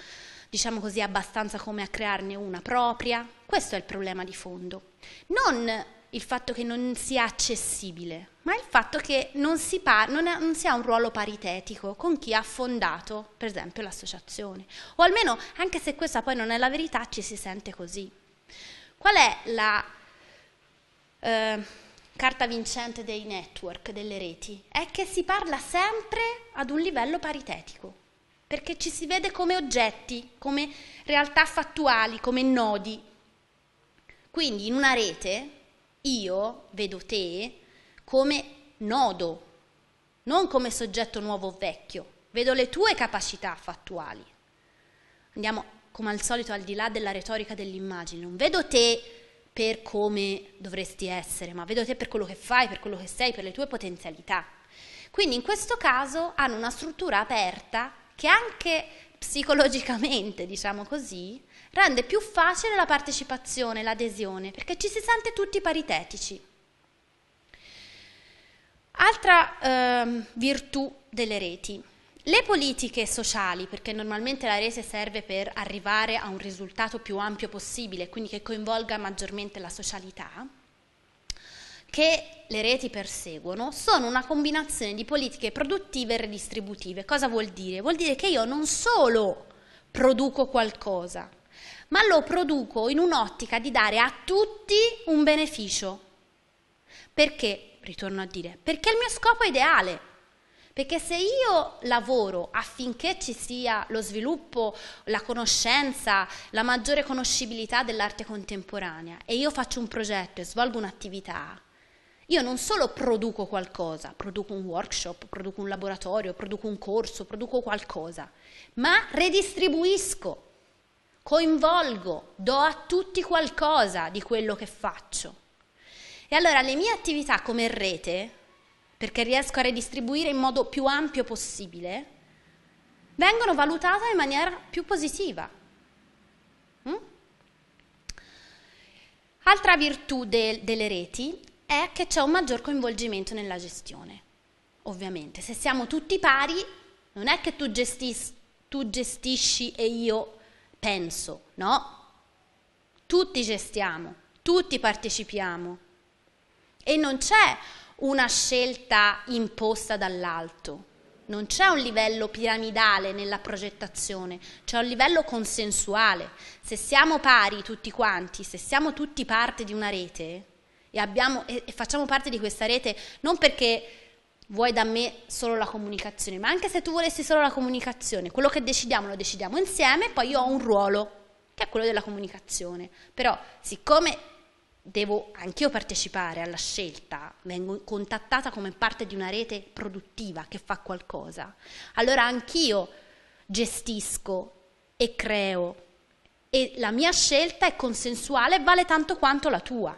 diciamo così, abbastanza come a crearne una propria. Questo è il problema di fondo. Non il fatto che non sia accessibile, ma il fatto che non si, non ha, non si ha un ruolo paritetico con chi ha fondato, per esempio, l'associazione. O almeno, anche se questa poi non è la verità, ci si sente così. Qual è la... Eh, carta vincente dei network, delle reti, è che si parla sempre ad un livello paritetico, perché ci si vede come oggetti, come realtà fattuali, come nodi. Quindi in una rete io vedo te come nodo, non come soggetto nuovo o vecchio, vedo le tue capacità fattuali. Andiamo come al solito al di là della retorica dell'immagine, non vedo te per come dovresti essere, ma vedo te per quello che fai, per quello che sei, per le tue potenzialità. Quindi in questo caso hanno una struttura aperta che anche psicologicamente, diciamo così, rende più facile la partecipazione, l'adesione, perché ci si sente tutti paritetici. Altra eh, virtù delle reti, le politiche sociali, perché normalmente la rete serve per arrivare a un risultato più ampio possibile, quindi che coinvolga maggiormente la socialità, che le reti perseguono, sono una combinazione di politiche produttive e redistributive. Cosa vuol dire? Vuol dire che io non solo produco qualcosa, ma lo produco in un'ottica di dare a tutti un beneficio. Perché? Ritorno a dire, perché il mio scopo è ideale, perché se io lavoro affinché ci sia lo sviluppo, la conoscenza, la maggiore conoscibilità dell'arte contemporanea e io faccio un progetto e svolgo un'attività, io non solo produco qualcosa, produco un workshop, produco un laboratorio, produco un corso, produco qualcosa, ma redistribuisco, coinvolgo, do a tutti qualcosa di quello che faccio. E allora le mie attività come rete perché riesco a redistribuire in modo più ampio possibile, vengono valutate in maniera più positiva. Mm? Altra virtù de- delle reti è che c'è un maggior coinvolgimento nella gestione. Ovviamente, se siamo tutti pari, non è che tu, gestis- tu gestisci e io penso, no? Tutti gestiamo, tutti partecipiamo e non c'è una scelta imposta dall'alto. Non c'è un livello piramidale nella progettazione, c'è un livello consensuale. Se siamo pari tutti quanti, se siamo tutti parte di una rete e, abbiamo, e, facciamo parte di questa rete non perché vuoi da me solo la comunicazione, ma anche se tu volessi solo la comunicazione, quello che decidiamo lo decidiamo insieme, poi io ho un ruolo, che è quello della comunicazione. Però siccome devo anch'io partecipare alla scelta, vengo contattata come parte di una rete produttiva che fa qualcosa, allora anch'io gestisco e creo e la mia scelta è consensuale e vale tanto quanto la tua.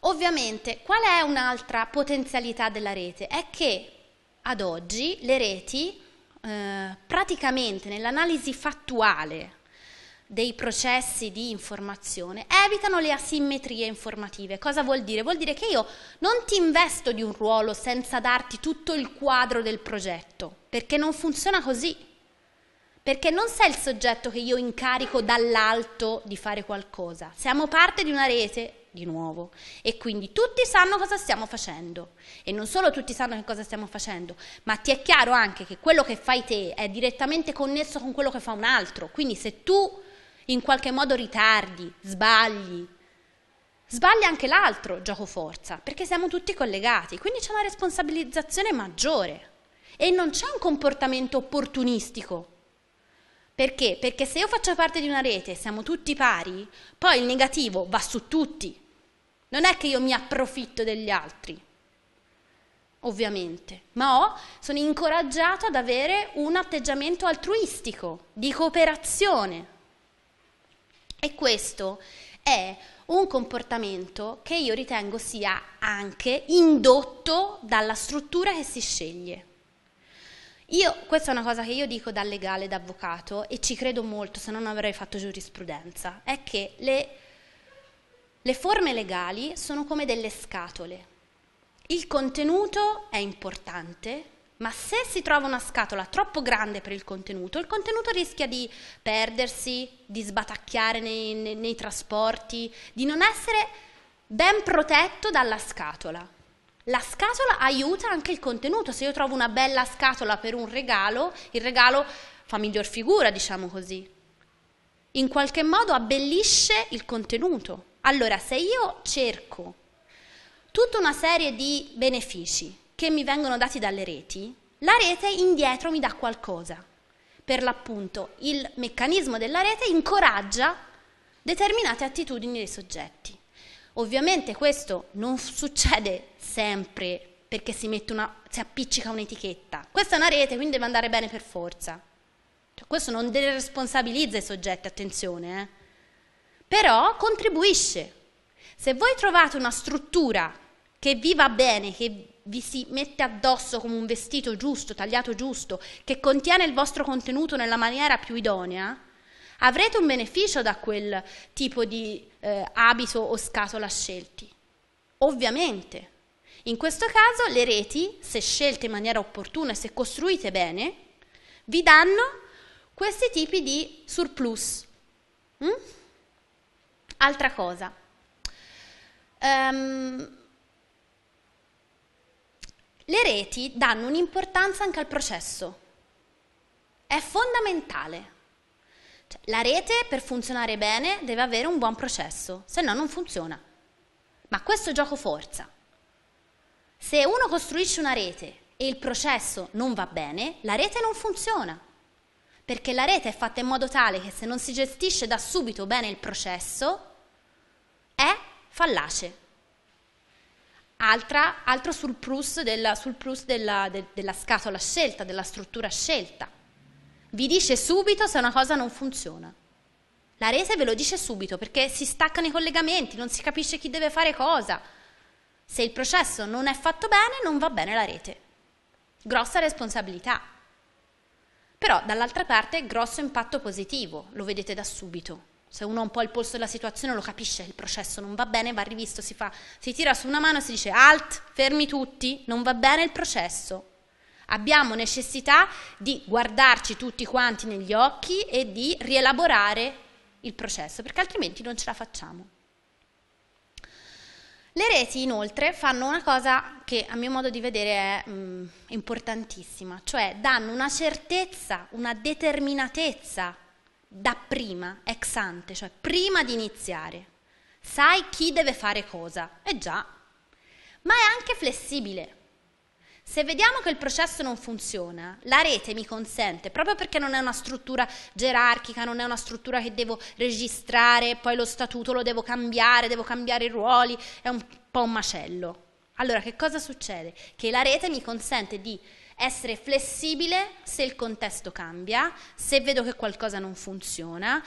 Ovviamente, qual è un'altra potenzialità della rete? È che ad oggi le reti eh, praticamente nell'analisi fattuale dei processi di informazione evitano le asimmetrie informative. Cosa vuol dire? Vuol dire che io non ti investo di un ruolo senza darti tutto il quadro del progetto, perché non funziona così. Perché non sei il soggetto che io incarico dall'alto di fare qualcosa. Siamo parte di una rete, di nuovo, e quindi tutti sanno cosa stiamo facendo. E non solo tutti sanno che cosa stiamo facendo, ma ti è chiaro anche che quello che fai te è direttamente connesso con quello che fa un altro. Quindi se tu in qualche modo ritardi, sbagli. Sbaglia anche l'altro gioco forza, perché siamo tutti collegati, quindi c'è una responsabilizzazione maggiore e non c'è un comportamento opportunistico. Perché? Perché se io faccio parte di una rete e siamo tutti pari, poi il negativo va su tutti. Non è che io mi approfitto degli altri, ovviamente, ma ho, sono incoraggiato ad avere un atteggiamento altruistico, di cooperazione. E questo è un comportamento che io ritengo sia anche indotto dalla struttura che si sceglie. Io, questa è una cosa che io dico da legale, da avvocato, e ci credo molto, se non avrei fatto giurisprudenza, è che le, le forme legali sono come delle scatole. Il contenuto è importante, ma se si trova una scatola troppo grande per il contenuto, il contenuto rischia di perdersi, di sbatacchiare nei, nei, nei trasporti, di non essere ben protetto dalla scatola. La scatola aiuta anche il contenuto, se io trovo una bella scatola per un regalo, il regalo fa miglior figura, diciamo così. In qualche modo abbellisce il contenuto. Allora, se io cerco tutta una serie di benefici che mi vengono dati dalle reti, la rete indietro mi dà qualcosa. Per l'appunto, il meccanismo della rete incoraggia determinate attitudini dei soggetti. Ovviamente questo non succede sempre perché si, una, si appiccica un'etichetta. Questa è una rete, quindi deve andare bene per forza. Cioè, questo non responsabilizza i soggetti, attenzione, eh. però contribuisce. Se voi trovate una struttura che vi va bene, che vi si mette addosso come un vestito giusto, tagliato giusto, che contiene il vostro contenuto nella maniera più idonea, avrete un beneficio da quel tipo di eh, abito o scatola scelti. Ovviamente. In questo caso le reti, se scelte in maniera opportuna e se costruite bene, vi danno questi tipi di surplus. Mm? Altra cosa. Um, le reti danno un'importanza anche al processo. È fondamentale. Cioè, la rete per funzionare bene deve avere un buon processo, se no non funziona. Ma questo è gioco forza. Se uno costruisce una rete e il processo non va bene, la rete non funziona. Perché la rete è fatta in modo tale che se non si gestisce da subito bene il processo, è fallace. Altra, altro sul plus, della, sul plus della, de, della scatola scelta, della struttura scelta. Vi dice subito se una cosa non funziona. La resa ve lo dice subito perché si staccano i collegamenti, non si capisce chi deve fare cosa. Se il processo non è fatto bene, non va bene la rete. Grossa responsabilità. Però dall'altra parte grosso impatto positivo, lo vedete da subito se uno ha un po' il polso della situazione lo capisce, il processo non va bene, va rivisto, si, fa, si tira su una mano e si dice alt, fermi tutti, non va bene il processo. Abbiamo necessità di guardarci tutti quanti negli occhi e di rielaborare il processo, perché altrimenti non ce la facciamo. Le reti inoltre fanno una cosa che a mio modo di vedere è mh, mm, importantissima, cioè danno una certezza, una determinatezza da prima, ex ante, cioè prima di iniziare. Sai chi deve fare cosa. è eh già. Ma è anche flessibile. Se vediamo che il processo non funziona, la rete mi consente, proprio perché non è una struttura gerarchica, non è una struttura che devo registrare, poi lo statuto lo devo cambiare, devo cambiare i ruoli, è un po' un macello. Allora che cosa succede? Che la rete mi consente di essere flessibile se il contesto cambia, se vedo che qualcosa non funziona,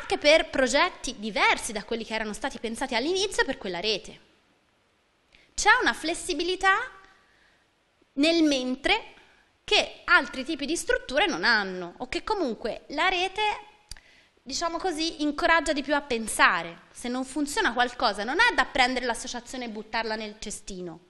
anche per progetti diversi da quelli che erano stati pensati all'inizio per quella rete. C'è una flessibilità nel mentre che altri tipi di strutture non hanno o che comunque la rete, diciamo così, incoraggia di più a pensare. Se non funziona qualcosa non è da prendere l'associazione e buttarla nel cestino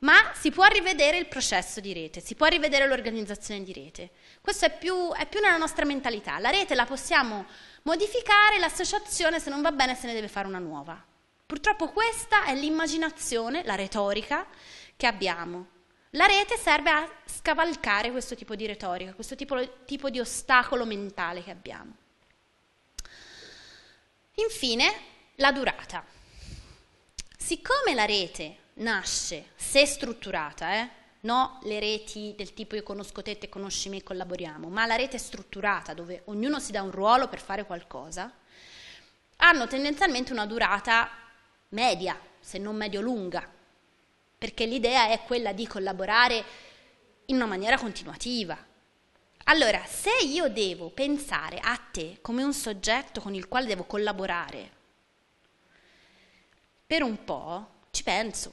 ma si può rivedere il processo di rete, si può rivedere l'organizzazione di rete. Questo è più, è più nella nostra mentalità. La rete la possiamo modificare, l'associazione se non va bene se ne deve fare una nuova. Purtroppo questa è l'immaginazione, la retorica che abbiamo. La rete serve a scavalcare questo tipo di retorica, questo tipo, tipo di ostacolo mentale che abbiamo. Infine, la durata. Siccome la rete nasce, se strutturata, eh? no le reti del tipo io conosco te, te conosci me, collaboriamo, ma la rete strutturata dove ognuno si dà un ruolo per fare qualcosa, hanno tendenzialmente una durata media, se non medio-lunga, perché l'idea è quella di collaborare in una maniera continuativa. Allora, se io devo pensare a te come un soggetto con il quale devo collaborare, per un po' ci penso,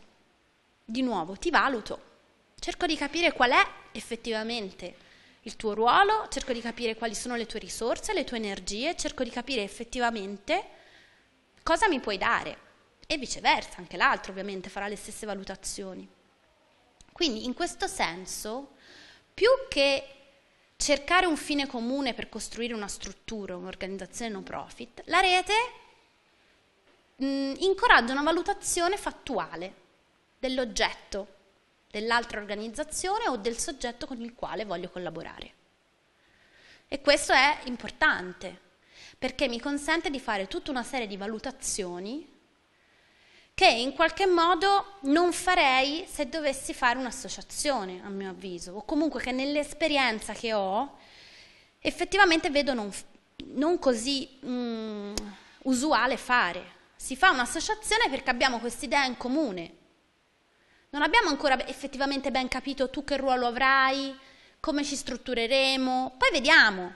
di nuovo ti valuto, cerco di capire qual è effettivamente il tuo ruolo, cerco di capire quali sono le tue risorse, le tue energie, cerco di capire effettivamente cosa mi puoi dare e viceversa, anche l'altro ovviamente farà le stesse valutazioni. Quindi in questo senso, più che cercare un fine comune per costruire una struttura, un'organizzazione no profit, la rete mh, mm, incoraggia una valutazione fattuale dell'oggetto dell'altra organizzazione o del soggetto con il quale voglio collaborare. E questo è importante perché mi consente di fare tutta una serie di valutazioni che in qualche modo non farei se dovessi fare un'associazione, a mio avviso, o comunque che nell'esperienza che ho effettivamente vedo non, non così mm, usuale fare. Si fa un'associazione perché abbiamo quest'idea in comune, non abbiamo ancora effettivamente ben capito tu che ruolo avrai, come ci struttureremo, poi vediamo.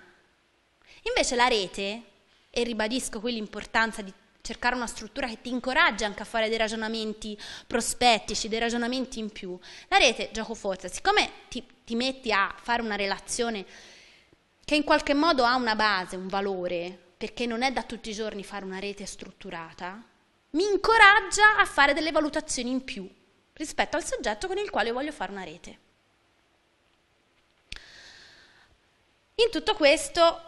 Invece la rete, e ribadisco qui l'importanza di cercare una struttura che ti incoraggia anche a fare dei ragionamenti prospettici, dei ragionamenti in più. La rete gioco forza, siccome ti, ti metti a fare una relazione che in qualche modo ha una base, un valore, perché non è da tutti i giorni fare una rete strutturata, mi incoraggia a fare delle valutazioni in più rispetto al soggetto con il quale voglio fare una rete. In tutto questo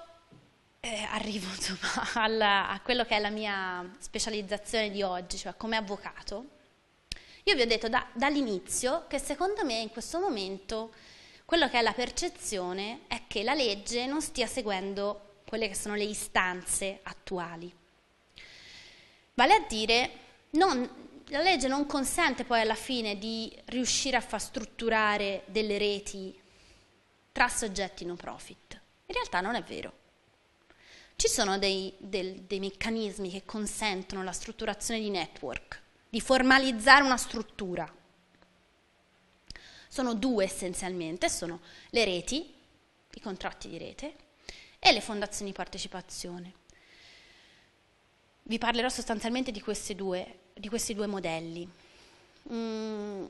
eh, arrivo insomma, al, a quello che è la mia specializzazione di oggi, cioè come avvocato. Io vi ho detto da, dall'inizio che secondo me in questo momento quello che è la percezione è che la legge non stia seguendo quelle che sono le istanze attuali. Vale a dire, non, la legge non consente poi alla fine di riuscire a far strutturare delle reti tra soggetti no profit. In realtà non è vero. Ci sono dei, del, dei meccanismi che consentono la strutturazione di network, di formalizzare una struttura. Sono due essenzialmente, sono le reti, i contratti di rete e le fondazioni di partecipazione. Vi parlerò sostanzialmente di queste due di questi due modelli. Mm,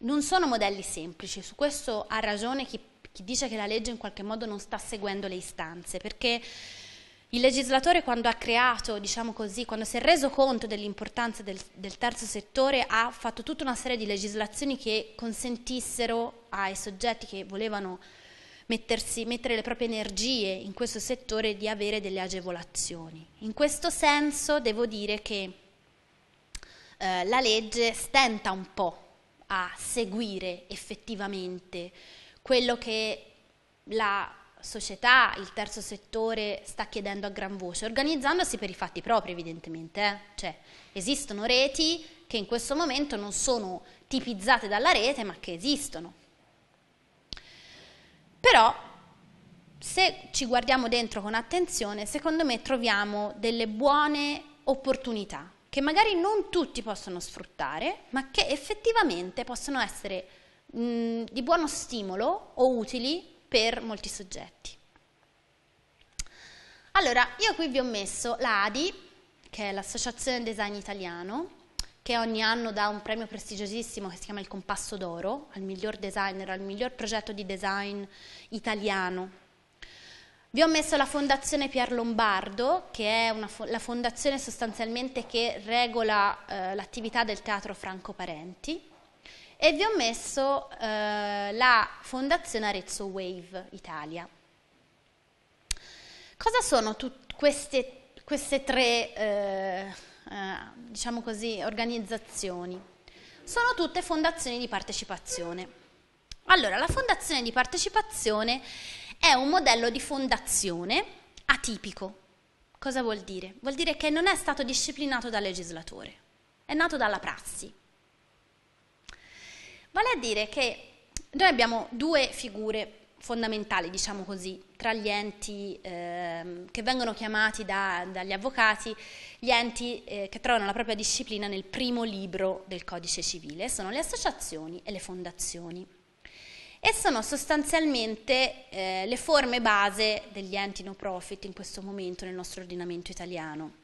non sono modelli semplici, su questo ha ragione chi, chi dice che la legge in qualche modo non sta seguendo le istanze, perché il legislatore quando ha creato, diciamo così, quando si è reso conto dell'importanza del, del, terzo settore, ha fatto tutta una serie di legislazioni che consentissero ai soggetti che volevano mettersi, mettere le proprie energie in questo settore di avere delle agevolazioni. In questo senso devo dire che eh, la legge stenta un po' a seguire effettivamente quello che la società, il terzo settore sta chiedendo a gran voce, organizzandosi per i fatti propri evidentemente, eh? cioè esistono reti che in questo momento non sono tipizzate dalla rete ma che esistono. Però se ci guardiamo dentro con attenzione, secondo me troviamo delle buone opportunità che magari non tutti possono sfruttare, ma che effettivamente possono essere mh, mm, di buono stimolo o utili per molti soggetti. Allora, io qui vi ho messo l'ADI, che è l'Associazione Design Italiano, che ogni anno dà un premio prestigiosissimo che si chiama il Compasso d'Oro al miglior designer, al miglior progetto di design italiano vi ho messo la Fondazione Pier Lombardo, che è fo la fondazione sostanzialmente che regola eh, l'attività del teatro Franco Parenti e vi ho messo eh, la Fondazione Arezzo Wave Italia. Cosa sono queste, queste, tre eh, eh, diciamo così, organizzazioni? Sono tutte fondazioni di partecipazione. Allora, la fondazione di partecipazione è un modello di fondazione atipico. Cosa vuol dire? Vuol dire che non è stato disciplinato dal legislatore, è nato dalla prassi. Vale a dire che noi abbiamo due figure fondamentali, diciamo così, tra gli enti eh, che vengono chiamati da, dagli avvocati, gli enti eh, che trovano la propria disciplina nel primo libro del codice civile, sono le associazioni e le fondazioni e sono sostanzialmente eh, le forme base degli enti no profit in questo momento nel nostro ordinamento italiano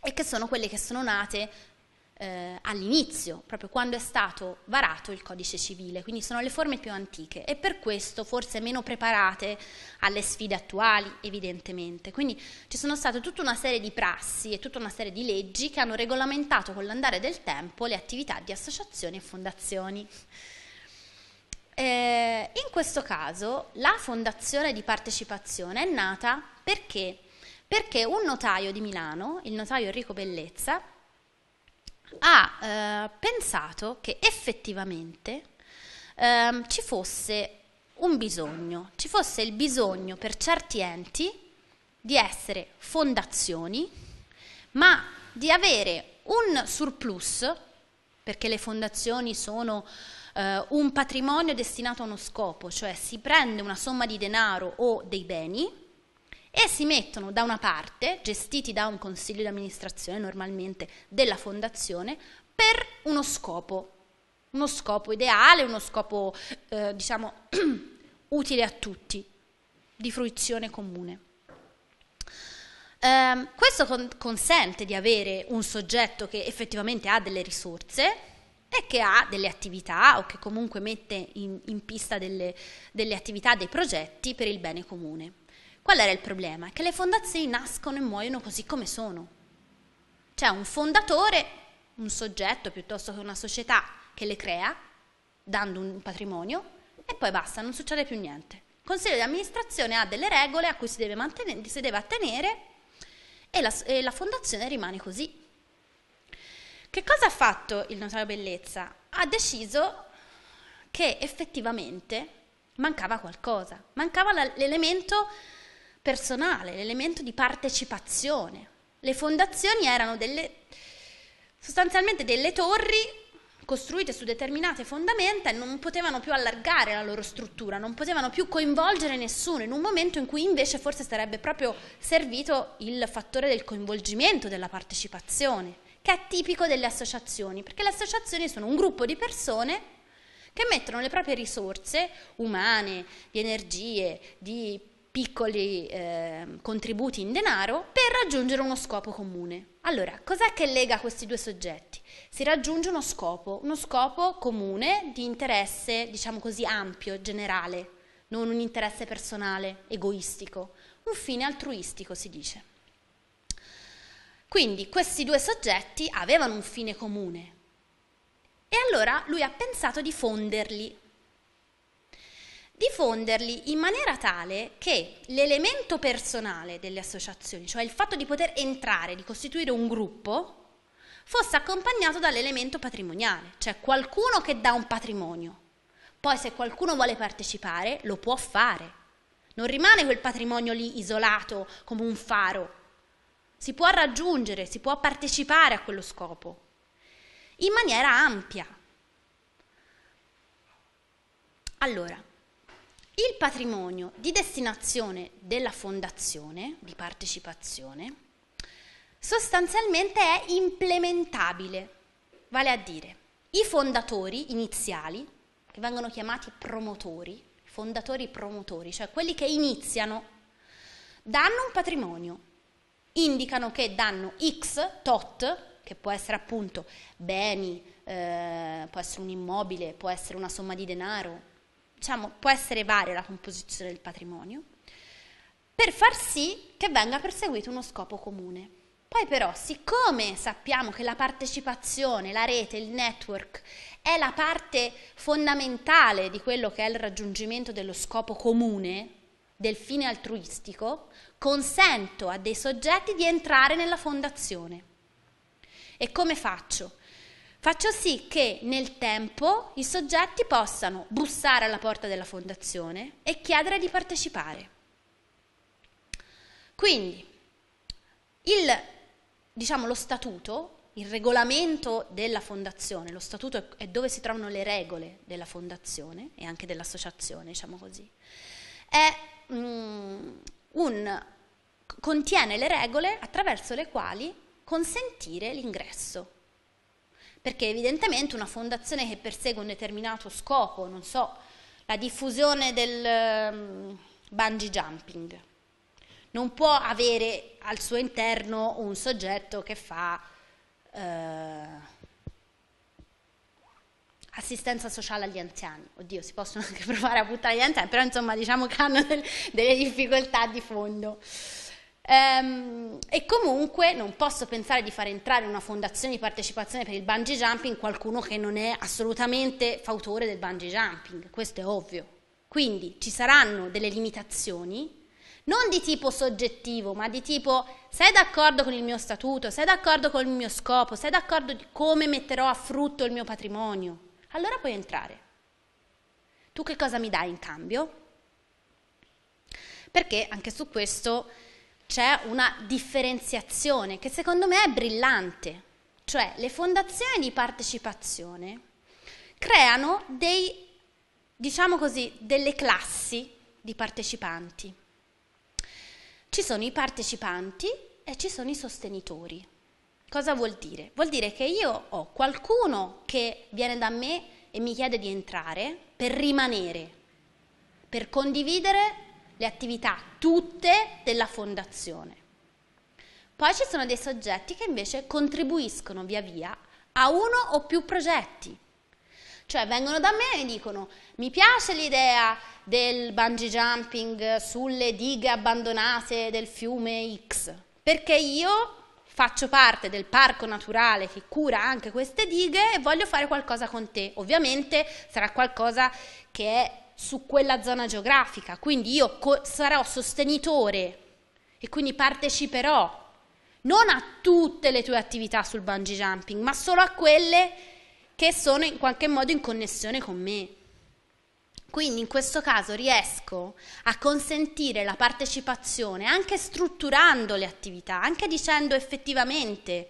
e che sono quelle che sono nate eh, all'inizio, proprio quando è stato varato il codice civile, quindi sono le forme più antiche e per questo forse meno preparate alle sfide attuali evidentemente. Quindi ci sono state tutta una serie di prassi e tutta una serie di leggi che hanno regolamentato con l'andare del tempo le attività di associazioni e fondazioni. Eh, in questo caso la fondazione di partecipazione è nata perché? Perché un notaio di Milano, il notaio Enrico Bellezza, ha eh, pensato che effettivamente eh, ci fosse un bisogno, ci fosse il bisogno per certi enti di essere fondazioni, ma di avere un surplus, perché le fondazioni sono eh, un patrimonio destinato a uno scopo, cioè si prende una somma di denaro o dei beni e si mettono da una parte, gestiti da un consiglio di amministrazione normalmente della fondazione, per uno scopo, uno scopo ideale, uno scopo eh, diciamo utile a tutti, di fruizione comune. Ehm, questo consente di avere un soggetto che effettivamente ha delle risorse, e che ha delle attività o che comunque mette in, in pista delle, delle attività, dei progetti per il bene comune. Qual era il problema? Che le fondazioni nascono e muoiono così come sono. C'è cioè, un fondatore, un soggetto piuttosto che una società che le crea, dando un patrimonio, e poi basta, non succede più niente. Il consiglio di amministrazione ha delle regole a cui si deve, mantenere, si deve attenere e la, e la fondazione rimane così. Che cosa ha fatto il notario Bellezza? Ha deciso che effettivamente mancava qualcosa, mancava l'elemento personale, l'elemento di partecipazione. Le fondazioni erano delle, sostanzialmente delle torri costruite su determinate fondamenta e non potevano più allargare la loro struttura, non potevano più coinvolgere nessuno in un momento in cui invece forse sarebbe proprio servito il fattore del coinvolgimento, della partecipazione che è tipico delle associazioni, perché le associazioni sono un gruppo di persone che mettono le proprie risorse umane, di energie, di piccoli eh, contributi in denaro per raggiungere uno scopo comune. Allora, cos'è che lega questi due soggetti? Si raggiunge uno scopo, uno scopo comune di interesse, diciamo così, ampio, generale, non un interesse personale, egoistico, un fine altruistico si dice. Quindi questi due soggetti avevano un fine comune. E allora lui ha pensato di fonderli. Di in maniera tale che l'elemento personale delle associazioni, cioè il fatto di poter entrare, di costituire un gruppo, fosse accompagnato dall'elemento patrimoniale, cioè qualcuno che dà un patrimonio. Poi se qualcuno vuole partecipare lo può fare. Non rimane quel patrimonio lì isolato come un faro, si può raggiungere, si può partecipare a quello scopo, in maniera ampia. Allora, il patrimonio di destinazione della fondazione, di partecipazione, sostanzialmente è implementabile, vale a dire i fondatori iniziali, che vengono chiamati promotori, fondatori promotori, cioè quelli che iniziano, danno un patrimonio indicano che danno X tot, che può essere appunto beni, eh, può essere un immobile, può essere una somma di denaro, diciamo, può essere varia la composizione del patrimonio, per far sì che venga perseguito uno scopo comune. Poi però, siccome sappiamo che la partecipazione, la rete, il network è la parte fondamentale di quello che è il raggiungimento dello scopo comune, del fine altruistico, consento a dei soggetti di entrare nella fondazione. E come faccio? Faccio sì che nel tempo i soggetti possano bussare alla porta della fondazione e chiedere di partecipare. Quindi, il, diciamo, lo statuto, il regolamento della fondazione, lo statuto è dove si trovano le regole della fondazione e anche dell'associazione, diciamo così, è mm, un contiene le regole attraverso le quali consentire l'ingresso. Perché evidentemente una fondazione che persegue un determinato scopo, non so, la diffusione del ehm, bungee jumping, non può avere al suo interno un soggetto che fa eh, assistenza sociale agli anziani. Oddio, si possono anche provare a buttare gli anziani, però insomma diciamo che hanno del, delle difficoltà di fondo. Ehm, e comunque non posso pensare di far entrare una fondazione di partecipazione per il bungee jumping qualcuno che non è assolutamente fautore del bungee jumping, questo è ovvio. Quindi ci saranno delle limitazioni, non di tipo soggettivo, ma di tipo sei d'accordo con il mio statuto, sei d'accordo con il mio scopo, sei d'accordo di come metterò a frutto il mio patrimonio, allora puoi entrare. Tu che cosa mi dai in cambio? Perché anche su questo c'è una differenziazione che secondo me è brillante, cioè le fondazioni di partecipazione creano dei, diciamo così, delle classi di partecipanti. Ci sono i partecipanti e ci sono i sostenitori. Cosa vuol dire? Vuol dire che io ho qualcuno che viene da me e mi chiede di entrare per rimanere, per condividere le attività tutte della fondazione. Poi ci sono dei soggetti che invece contribuiscono via via a uno o più progetti. Cioè vengono da me e mi dicono mi piace l'idea del bungee jumping sulle dighe abbandonate del fiume X, perché io faccio parte del parco naturale che cura anche queste dighe e voglio fare qualcosa con te. Ovviamente sarà qualcosa che è su quella zona geografica, quindi io sarò sostenitore e quindi parteciperò non a tutte le tue attività sul bungee jumping, ma solo a quelle che sono in qualche modo in connessione con me. Quindi in questo caso riesco a consentire la partecipazione anche strutturando le attività, anche dicendo effettivamente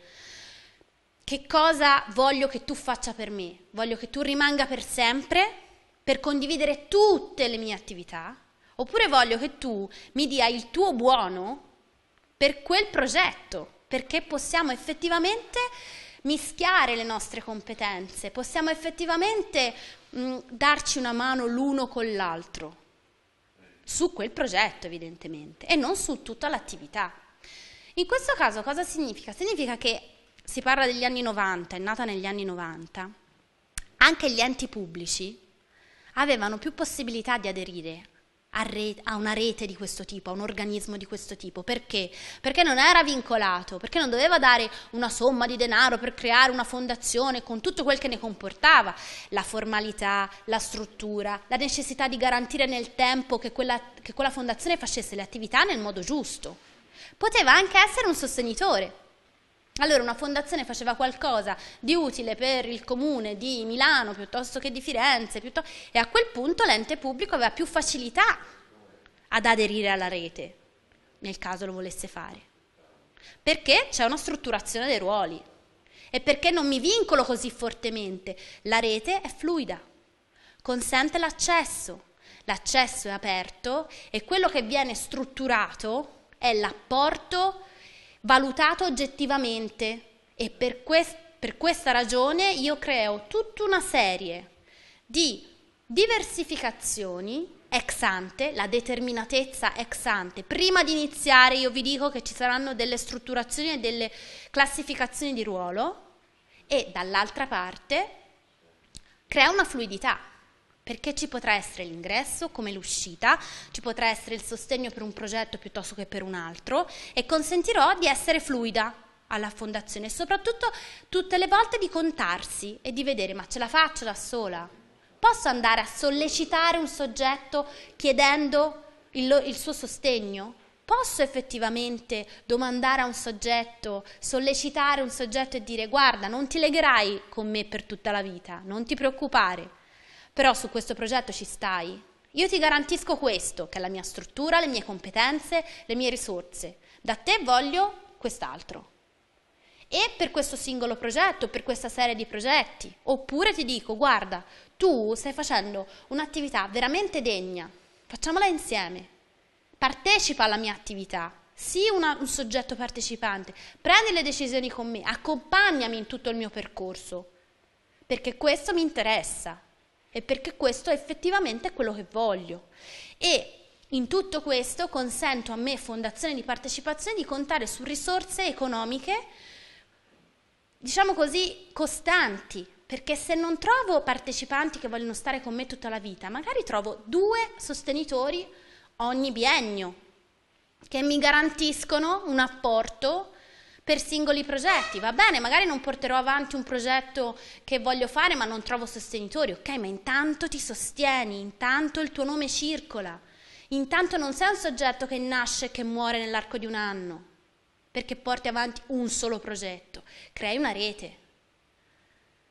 che cosa voglio che tu faccia per me, voglio che tu rimanga per sempre per condividere tutte le mie attività, oppure voglio che tu mi dia il tuo buono per quel progetto, perché possiamo effettivamente mischiare le nostre competenze, possiamo effettivamente mh, mm, darci una mano l'uno con l'altro, su quel progetto evidentemente, e non su tutta l'attività. In questo caso cosa significa? Significa che si parla degli anni 90, è nata negli anni 90, anche gli enti pubblici avevano più possibilità di aderire a, re- a, una rete di questo tipo, a un organismo di questo tipo. Perché? Perché non era vincolato, perché non doveva dare una somma di denaro per creare una fondazione con tutto quel che ne comportava, la formalità, la struttura, la necessità di garantire nel tempo che quella, che quella fondazione facesse le attività nel modo giusto. Poteva anche essere un sostenitore, allora una fondazione faceva qualcosa di utile per il comune di Milano piuttosto che di Firenze piuttosto, e a quel punto l'ente pubblico aveva più facilità ad aderire alla rete, nel caso lo volesse fare. Perché c'è una strutturazione dei ruoli e perché non mi vincolo così fortemente. La rete è fluida, consente l'accesso, l'accesso è aperto e quello che viene strutturato è l'apporto valutato oggettivamente e per, quest- per questa ragione io creo tutta una serie di diversificazioni ex ante, la determinatezza ex ante. Prima di iniziare io vi dico che ci saranno delle strutturazioni e delle classificazioni di ruolo e dall'altra parte crea una fluidità perché ci potrà essere l'ingresso come l'uscita, ci potrà essere il sostegno per un progetto piuttosto che per un altro e consentirò di essere fluida alla fondazione e soprattutto tutte le volte di contarsi e di vedere ma ce la faccio da sola, posso andare a sollecitare un soggetto chiedendo il, il suo sostegno? Posso effettivamente domandare a un soggetto, sollecitare un soggetto e dire guarda non ti legherai con me per tutta la vita, non ti preoccupare però su questo progetto ci stai. Io ti garantisco questo, che è la mia struttura, le mie competenze, le mie risorse. Da te voglio quest'altro. E per questo singolo progetto, per questa serie di progetti. Oppure ti dico, guarda, tu stai facendo un'attività veramente degna, facciamola insieme. Partecipa alla mia attività, sii una, un soggetto partecipante, prendi le decisioni con me, accompagnami in tutto il mio percorso, perché questo mi interessa e perché questo è effettivamente quello che voglio. E in tutto questo consento a me, fondazione di partecipazione, di contare su risorse economiche, diciamo così, costanti, perché se non trovo partecipanti che vogliono stare con me tutta la vita, magari trovo due sostenitori ogni biennio che mi garantiscono un apporto per singoli progetti, va bene, magari non porterò avanti un progetto che voglio fare ma non trovo sostenitori, ok, ma intanto ti sostieni, intanto il tuo nome circola, intanto non sei un soggetto che nasce e che muore nell'arco di un anno, perché porti avanti un solo progetto, crei una rete.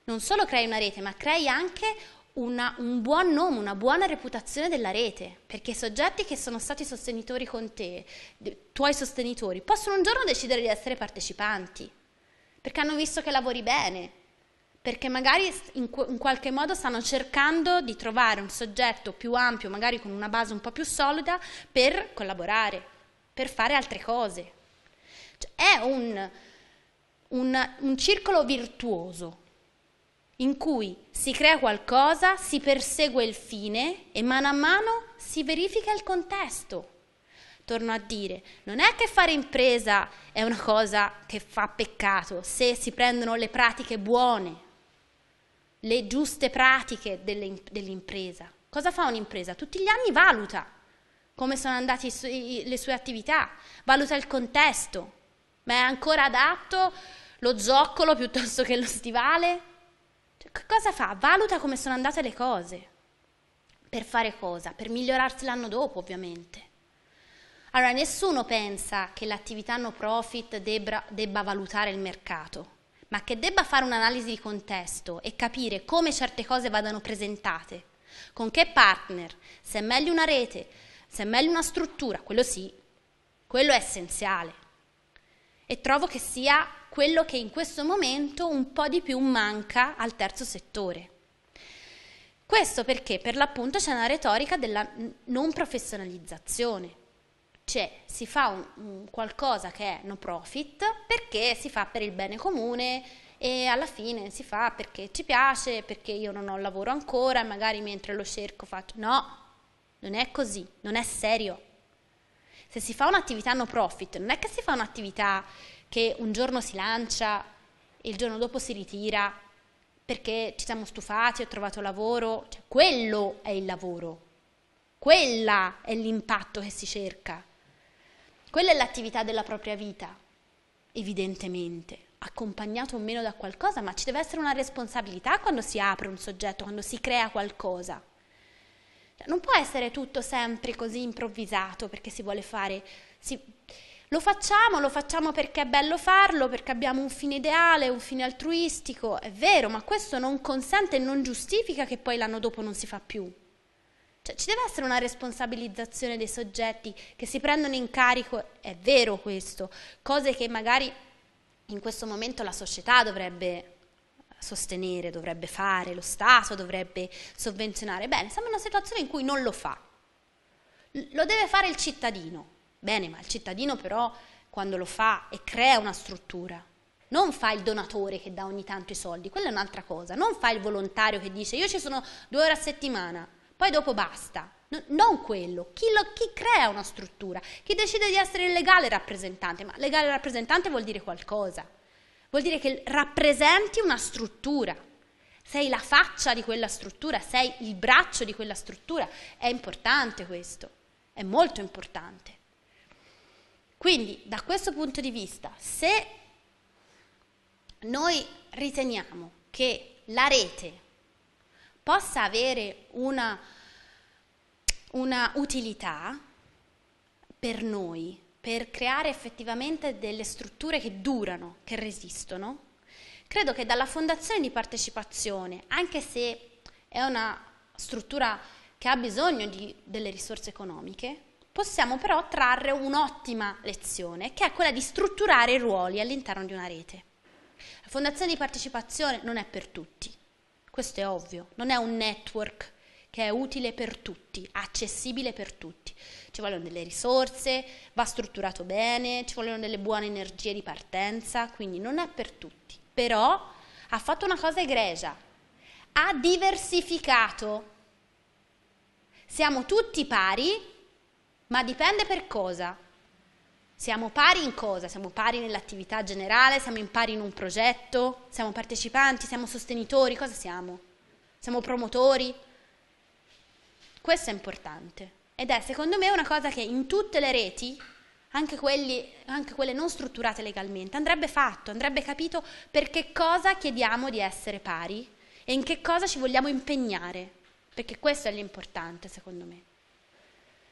Non solo crei una rete, ma crei anche una, un buon nome, una buona reputazione della rete, perché i soggetti che sono stati sostenitori con te, tuoi sostenitori, possono un giorno decidere di essere partecipanti, perché hanno visto che lavori bene, perché magari in, in qualche modo stanno cercando di trovare un soggetto più ampio, magari con una base un po' più solida, per collaborare, per fare altre cose. Cioè, è un, un, un circolo virtuoso in cui si crea qualcosa, si persegue il fine e mano a mano si verifica il contesto. Torno a dire, non è che fare impresa è una cosa che fa peccato se si prendono le pratiche buone, le giuste pratiche dell'impresa. Cosa fa un'impresa? Tutti gli anni valuta come sono andate le sue attività, valuta il contesto, ma è ancora adatto lo zoccolo piuttosto che lo stivale? cosa fa? Valuta come sono andate le cose. Per fare cosa? Per migliorarsi l'anno dopo, ovviamente. Allora, nessuno pensa che l'attività no profit debba, debba valutare il mercato, ma che debba fare un'analisi di contesto e capire come certe cose vadano presentate, con che partner, se è meglio una rete, se è meglio una struttura, quello sì, quello è essenziale e trovo che sia quello che in questo momento un po' di più manca al terzo settore. Questo perché per l'appunto c'è una retorica della non professionalizzazione, cioè si fa un, un qualcosa che è no profit perché si fa per il bene comune e alla fine si fa perché ci piace, perché io non ho lavoro ancora, magari mentre lo cerco faccio... No, non è così, non è serio se si fa un'attività no profit, non è che si fa un'attività che un giorno si lancia e il giorno dopo si ritira perché ci siamo stufati, ho trovato lavoro, cioè, quello è il lavoro, quella è l'impatto che si cerca, quella è l'attività della propria vita, evidentemente accompagnato o meno da qualcosa, ma ci deve essere una responsabilità quando si apre un soggetto, quando si crea qualcosa non può essere tutto sempre così improvvisato perché si vuole fare... Si, lo facciamo, lo facciamo perché è bello farlo, perché abbiamo un fine ideale, un fine altruistico, è vero, ma questo non consente e non giustifica che poi l'anno dopo non si fa più. Cioè, ci deve essere una responsabilizzazione dei soggetti che si prendono in carico, è vero questo, cose che magari in questo momento la società dovrebbe sostenere, dovrebbe fare, lo Stato dovrebbe sovvenzionare. Bene, siamo in una situazione in cui non lo fa. Lo deve fare il cittadino. Bene, ma il cittadino però quando lo fa e crea una struttura, non fa il donatore che dà ogni tanto i soldi, quella è un'altra cosa, non fa il volontario che dice io ci sono due ore a settimana, poi dopo basta. No, non quello, chi, lo, chi, crea una struttura, chi decide di essere il legale rappresentante, ma legale rappresentante vuol dire qualcosa. Vuol dire che rappresenti una struttura, sei la faccia di quella struttura, sei il braccio di quella struttura. È importante questo, è molto importante. Quindi, da questo punto di vista, se noi riteniamo che la rete possa avere una, una utilità per noi, per creare effettivamente delle strutture che durano, che resistono, credo che dalla fondazione di partecipazione, anche se è una struttura che ha bisogno di, delle risorse economiche, possiamo però trarre un'ottima lezione, che è quella di strutturare i ruoli all'interno di una rete. La fondazione di partecipazione non è per tutti, questo è ovvio, non è un network che è utile per tutti, accessibile per tutti. Ci vogliono delle risorse, va strutturato bene, ci vogliono delle buone energie di partenza, quindi non è per tutti. Però ha fatto una cosa egregia, ha diversificato. Siamo tutti pari, ma dipende per cosa. Siamo pari in cosa? Siamo pari nell'attività generale, siamo in pari in un progetto, siamo partecipanti, siamo sostenitori, cosa siamo? Siamo promotori? Questo è importante ed è secondo me una cosa che in tutte le reti, anche, quelli, anche quelle non strutturate legalmente, andrebbe fatto, andrebbe capito per che cosa chiediamo di essere pari e in che cosa ci vogliamo impegnare, perché questo è l'importante secondo me.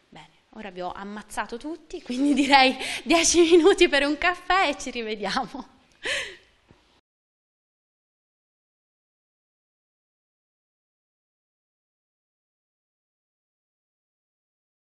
Bene, ora vi ho ammazzato tutti, quindi direi 10 minuti per un caffè e ci rivediamo.